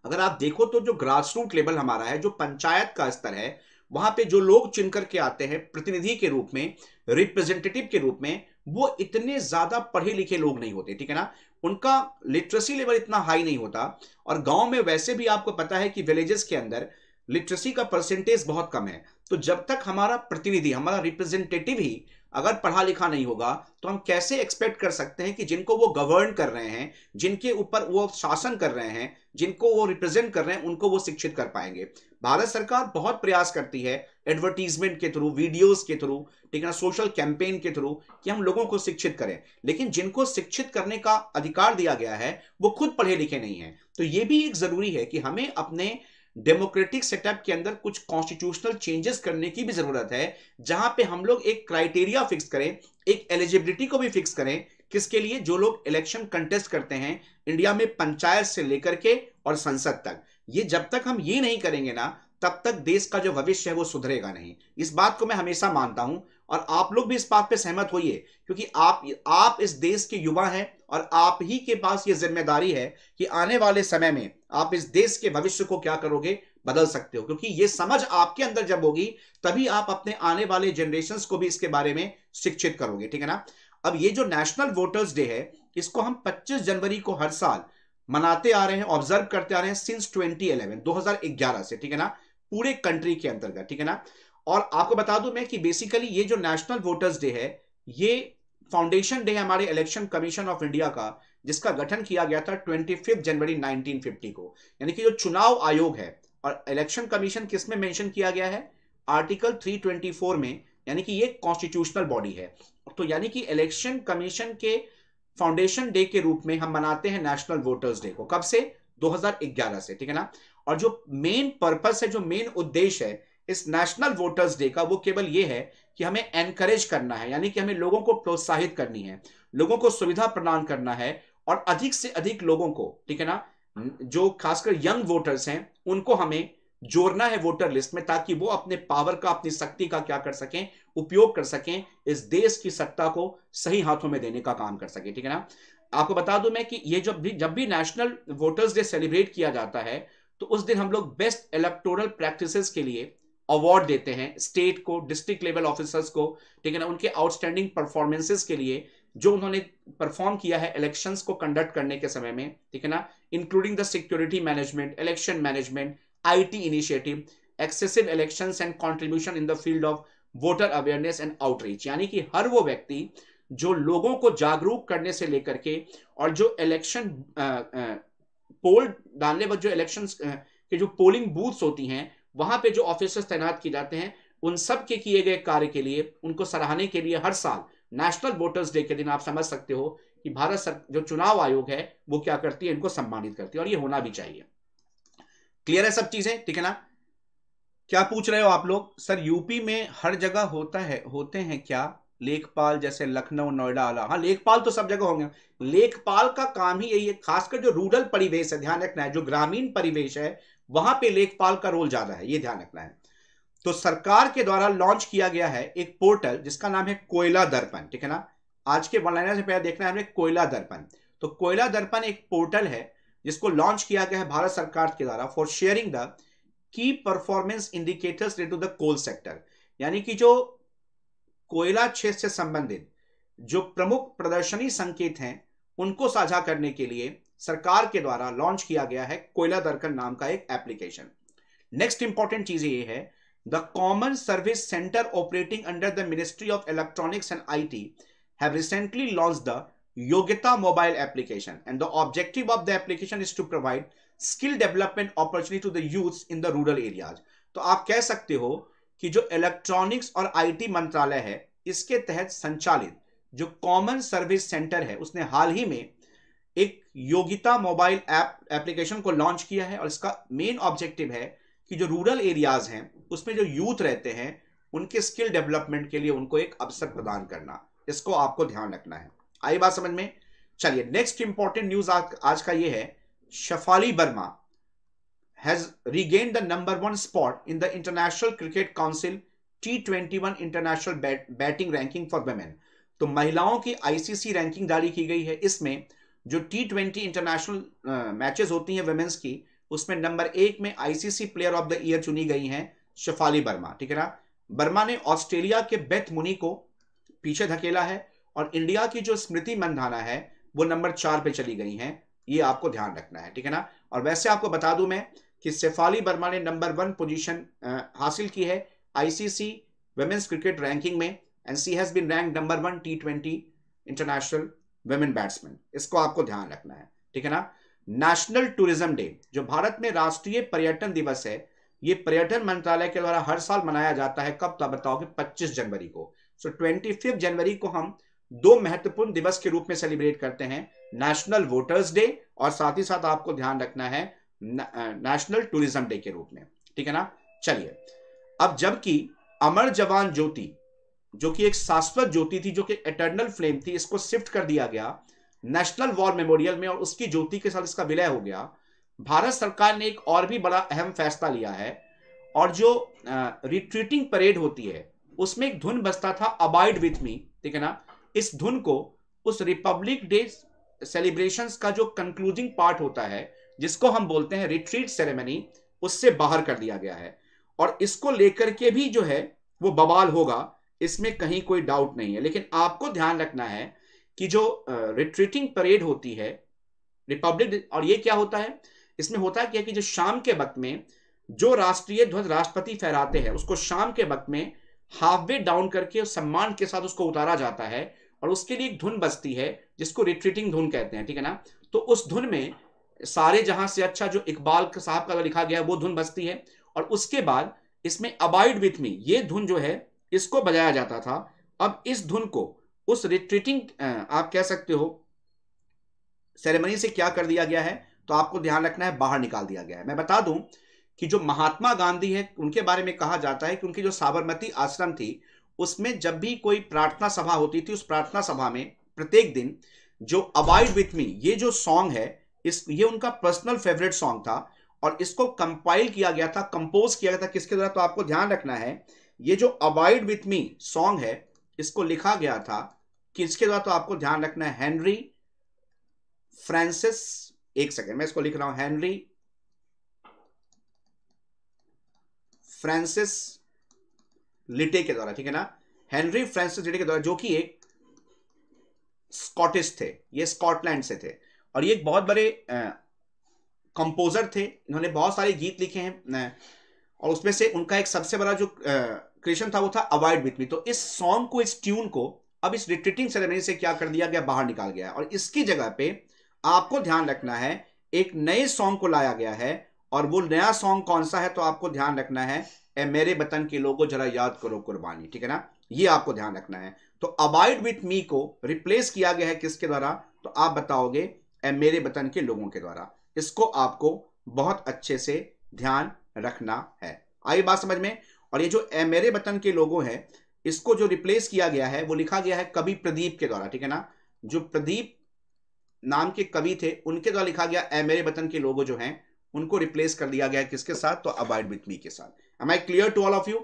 अगर आप देखो तो जो ग्रास रूट लेवल हमारा है जो पंचायत का स्तर है वहां पे जो लोग चुन करके आते हैं प्रतिनिधि के रूप में रिप्रेजेंटेटिव के रूप में वो इतने ज्यादा पढ़े लिखे लोग नहीं होते ठीक है ना उनका लिटरेसी लेवल इतना हाई नहीं होता और गांव में वैसे भी आपको पता है कि विलेजेस के अंदर लिटरेसी का परसेंटेज बहुत कम है तो जब तक हमारा प्रतिनिधि हमारा रिप्रेजेंटेटिव ही अगर पढ़ा लिखा नहीं होगा तो हम कैसे एक्सपेक्ट कर सकते हैं कि जिनको वो गवर्न कर रहे हैं जिनके ऊपर वो शासन कर रहे हैं जिनको वो रिप्रेजेंट कर रहे हैं उनको वो शिक्षित कर पाएंगे भारत सरकार बहुत प्रयास करती है एडवर्टीजमेंट के थ्रू वीडियोस के थ्रू ठीक है ना सोशल कैंपेन के थ्रू कि हम लोगों को शिक्षित करें लेकिन जिनको शिक्षित करने का अधिकार दिया गया है वो खुद पढ़े लिखे नहीं है तो ये भी एक जरूरी है कि हमें अपने डेमोक्रेटिक सेटअप के अंदर कुछ कॉन्स्टिट्यूशनल चेंजेस करने की भी जरूरत है जहां पे हम लोग एक क्राइटेरिया फिक्स करें एक एलिजिबिलिटी को भी फिक्स करें किसके लिए जो लोग इलेक्शन कंटेस्ट करते हैं इंडिया में पंचायत से लेकर के और संसद तक ये जब तक हम ये नहीं करेंगे ना तब तक देश का जो भविष्य है वो सुधरेगा नहीं इस बात को मैं हमेशा मानता हूं और आप लोग भी इस बात पे सहमत होइए क्योंकि आप आप इस देश के युवा हैं और आप ही के पास ये जिम्मेदारी है कि आने वाले समय में आप इस देश के भविष्य को क्या करोगे बदल सकते हो क्योंकि ये समझ आपके अंदर जब होगी तभी आप अपने आने वाले जनरेशन को भी इसके बारे में शिक्षित करोगे ठीक है ना अब ये जो नेशनल वोटर्स डे है इसको हम पच्चीस जनवरी को हर साल मनाते आ रहे हैं ऑब्जर्व करते आ रहे हैं सिंस 2011 2011 से ठीक है ना पूरे कंट्री के अंतर्गत ठीक है ना और आपको बता दूं मैं कि बेसिकली ये जो नेशनल वोटर्स डे है ये फाउंडेशन डे है हमारे इलेक्शन कमीशन ऑफ इंडिया का जिसका गठन किया गया था ट्वेंटी जनवरी 1950 को यानी कि जो चुनाव आयोग है और इलेक्शन कमीशन किस में मेंशन किया गया है आर्टिकल 324 में यानी कि ये कॉन्स्टिट्यूशनल बॉडी है तो यानी कि इलेक्शन कमीशन के फाउंडेशन डे के रूप में हम मनाते हैं नेशनल वोटर्स डे को कब से 2011 से ठीक है ना और जो मेन पर्पस है जो मेन उद्देश्य है इस नेशनल वोटर्स डे का वो केवल ये है कि हमें एनकरेज करना है यानी कि हमें लोगों को प्रोत्साहित करनी है लोगों को सुविधा प्रदान करना है और अधिक से अधिक लोगों को ठीक है ना जो खासकर यंग वोटर्स हैं उनको हमें जोड़ना है वोटर लिस्ट में ताकि वो अपने पावर का अपनी शक्ति का क्या कर सकें उपयोग कर सकें इस देश की सत्ता को सही हाथों में देने का काम कर सके ठीक है ना आपको बता दूं मैं कि ये जब भी जब भी नेशनल वोटर्स डे सेलिब्रेट किया जाता है तो उस दिन हम लोग बेस्ट इलेक्टोरल प्रैक्टिसेस के लिए अवार्ड देते हैं स्टेट को डिस्ट्रिक्ट लेवल ऑफिसर्स को ठीक है ना उनके आउटस्टैंडिंग परफॉर्मेंसेस के लिए जो उन्होंने परफॉर्म किया है इलेक्शंस को कंडक्ट करने के समय में ठीक है ना including the security management election management IT initiative accessible elections and contribution in the field of voter awareness and outreach यानी कि हर वो व्यक्ति जो लोगों को जागरूक करने से लेकर के और जो इलेक्शन पोल डालने पर जो इलेक्शन के जो पोलिंग बूथ्स होती हैं वहां पे जो ऑफिसर्स तैनात किए जाते हैं उन सब के किए गए कार्य के लिए उनको सराहने के लिए हर साल नेशनल वोटर्स डे के दिन आप समझ सकते हो कि भारत सर जो चुनाव आयोग है वो क्या करती है इनको सम्मानित करती है और ये होना भी चाहिए क्लियर है सब चीजें ठीक है ना क्या पूछ रहे हो आप लोग सर यूपी में हर जगह होता है होते हैं क्या लेखपाल जैसे लखनऊ नोएडा आला हाँ लेखपाल तो सब जगह होंगे लेखपाल का काम ही यही है खासकर जो रूरल परिवेश है ध्यान रखना है जो ग्रामीण परिवेश है वहां पे लेखपाल का रोल ज्यादा है ये ध्यान रखना है तो सरकार के द्वारा लॉन्च किया गया है एक पोर्टल जिसका नाम है कोयला दर्पण ठीक है ना आज के वनलाइनर से पहले देखना है हमने कोयला दर्पण तो कोयला दर्पण एक पोर्टल है जिसको लॉन्च किया गया है भारत सरकार के द्वारा for sharing the key performance indicators related to the coal sector यानी कि जो कोयला क्षेत्र से संबंधित जो प्रमुख प्रदर्शनी संकेत हैं उनको साझा करने के लिए सरकार के द्वारा लॉन्च किया गया है कोयला दर्कन नाम का एक एप्लीकेशन नेक्स्ट इंपॉर्टेंट चीज ये है the common service centre operating under the ministry of electronics and I have recently launch the Yogyata mobile application and the objective of the application is to provide skill development opportunity to the youth in the rural areas तो आप कह सकते हो कि जो इलेक्ट्रॉनिक्स और आईटी मंत्रालय है इसके तहत संचालित जो कॉमन सर्विस सेंटर है उसने हाल ही में एक योगिता मोबाइल ऐप एप्लीकेशन को लॉन्च किया है और इसका मेन ऑब्जेक्टिव है कि जो रूरल एरियाज हैं उसमें जो यूथ रहते हैं उनके स्किल डेवलपमेंट के लिए उनको एक अवसर प्रदान करना इसको आपको ध्यान रखना है आई बात समझ में चलिए नेक्स्ट इंपॉर्टेंट न्यूज आज, आज का ये है Shafali Verma has regained the number one spot in the International Cricket Council T21 international batting ranking for women तो महिलाओं की आईसीसी रैंकिंग जारी की गई है इसमें जो टी ट्वेंटी इंटरनेशनल मैचेस होती हैं वेमेन्स की उसमें नंबर एक में ICC player of the year चुनी गई हैं शफाली वर्मा ठीक है ना वर्मा ने ऑस्ट्रेलिया के बेथ मुनी को पीछे धकेला है और इंडिया की जो स्मृति मंधाना है वो नंबर चार पे चली गई हैं ये आपको ध्यान रखना है ठीक है ना और वैसे आपको बता दूं मैं कि सेफाली वर्मा ने नंबर वन पोजीशन हासिल की है आईसीसी वेमेन्स क्रिकेट रैंकिंग में and she has been rank number one T twenty international women batsman इसको आपको ध्यान रखना है ठीक है ना नेशनल टूरिज्म डे जो भारत में राष्ट्रीय पर्यटन दिवस है ये पर्यटन मंत्रालय के द्वारा हर साल मनाया जाता है कब तब कि 25 जनवरी को सो ट्वेंटी जनवरी को हम दो महत्वपूर्ण दिवस के रूप में सेलिब्रेट करते हैं नेशनल वोटर्स डे और साथ ही साथ आपको ध्यान रखना है नेशनल टूरिज्म डे के रूप में ठीक है ना चलिए अब जबकि अमर जवान ज्योति जो कि एक शाश्वत ज्योति थी जो कि एटर्नल फ्लेम थी इसको शिफ्ट कर दिया गया नेशनल वॉर मेमोरियल में और उसकी ज्योति के साथ इसका विलय हो गया भारत सरकार ने एक और भी बड़ा अहम फैसला लिया है और जो रिट्रीटिंग परेड होती है उसमें एक धुन बजता था अबाइड विथ मी ठीक है ना इस धुन को उस रिपब्लिक डे सेलिब्रेशंस का जो कंक्लूजिंग पार्ट होता है जिसको हम बोलते हैं रिट्रीट सेरेमनी उससे बाहर कर दिया गया है और इसको लेकर के भी जो है वो बवाल होगा इसमें कहीं कोई डाउट नहीं है लेकिन आपको ध्यान रखना है कि जो रिट्रीटिंग परेड होती है रिपब्लिक और ये क्या होता है इसमें होता क्या कि जो शाम के वक्त में जो राष्ट्रीय ध्वज राष्ट्रपति फहराते हैं उसको शाम के वक्त में हाफ वे डाउन करके सम्मान के साथ उसको उतारा जाता है और उसके लिए एक धुन बजती है जिसको रिट्रीटिंग धुन कहते हैं ठीक है ना तो उस धुन में सारे जहां से अच्छा जो इकबाल साहब का लिखा गया है वो धुन बजती है और उसके बाद इसमें अबाइड विथ मी ये धुन जो है इसको बजाया जाता था अब इस धुन को उस रिट्रीटिंग आप कह सकते हो सेरेमनी से क्या कर दिया गया है तो आपको ध्यान रखना है बाहर निकाल दिया गया है मैं बता दूं कि जो महात्मा गांधी है उनके बारे में कहा जाता है कि उनकी जो साबरमती आश्रम थी उसमें जब भी कोई प्रार्थना सभा होती थी उस प्रार्थना सभा में प्रत्येक दिन जो अबाइड विथ मी ये जो सॉन्ग है इस ये उनका पर्सनल फेवरेट सॉन्ग था और इसको कंपाइल किया गया था कंपोज किया गया था किसके द्वारा तो आपको ध्यान रखना है ये जो अबाइड विथ मी सॉन्ग है इसको लिखा गया था किसके द्वारा तो आपको ध्यान रखना है हेनरी फ्रांसिस एक सेकेंड मैं इसको लिख रहा हूं हेनरी फ्रांसिस लिटे के द्वारा ठीक है ना हेनरी फ्रांसिस लिटे के द्वारा जो कि एक स्कॉटिश थे ये स्कॉटलैंड से थे और ये एक बहुत बड़े कंपोजर थे इन्होंने बहुत सारे गीत लिखे हैं और उसमें से उनका एक सबसे बड़ा जो क्रिएशन था वो था अवॉइड विथ मी तो इस सॉन्ग को इस ट्यून को अब इस रिट्रीटिंग सेरेमनी से क्या कर दिया गया बाहर निकाल गया और इसकी जगह पे आपको ध्यान रखना है एक नए सॉन्ग को लाया गया है और वो नया सॉन्ग कौन सा है तो आपको ध्यान रखना है ए मेरे वतन के लोगों जरा याद करो कुर्बानी ठीक है ना ये आपको ध्यान रखना है तो अबाइड विथ मी को रिप्लेस किया गया है किसके द्वारा तो आप बताओगे मेरे वतन के लोगों के द्वारा इसको आपको बहुत अच्छे से ध्यान रखना है आई बात समझ में और ये जो ए मेरे वतन के लोगों है इसको जो रिप्लेस किया गया है वो लिखा गया है कवि प्रदीप के द्वारा ठीक है ना जो प्रदीप नाम के कवि थे उनके द्वारा लिखा गया ए मेरे वतन के लोगों जो हैं उनको रिप्लेस कर दिया गया किसके साथ तो अबाइड विथ मी के साथ am I clear to all of you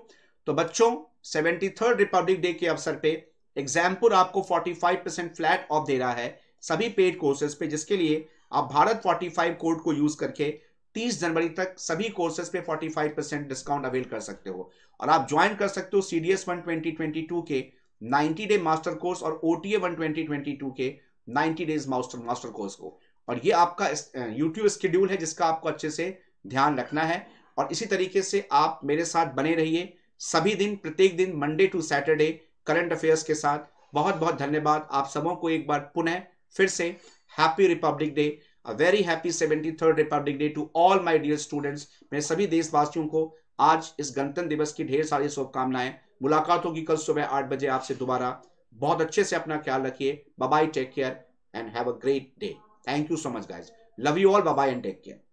तो बच्चों सेवेंटी थर्ड रिपब्लिक डे के अवसर पे एग्जामपुर आपको 45 परसेंट फ्लैट ऑफ दे रहा है सभी पेड कोर्सेज पे जिसके लिए आप भारत 45 कोड को यूज करके 30 जनवरी तक सभी कोर्सेज पे 45 परसेंट डिस्काउंट अवेल कर सकते हो और आप ज्वाइन कर सकते हो सी डी एस वन के 90 डे मास्टर कोर्स और ओ टी ए वन के 90 डेज मास्टर मास्टर कोर्स को और ये आपका यूट्यूब स्केड्यूल है जिसका आपको अच्छे से ध्यान रखना है और इसी तरीके से आप मेरे साथ बने रहिए सभी दिन प्रत्येक दिन Monday to Saturday current affairs के साथ बहुत बहुत धन्यवाद आप सबों को एक बार पुनः फिर से happy republic day a very happy seventy third republic day to all my dear students मेरे सभी देशवासियों को आज इस गणतंत्र दिवस की ढेर सारी शुभकामनाएं मुलाकात होगी कल सुबह आठ बजे आपसे दोबारा बहुत अच्छे से अपना ख्याल रखिए bye take care and have a great day thank you so much guys love you all bye and take care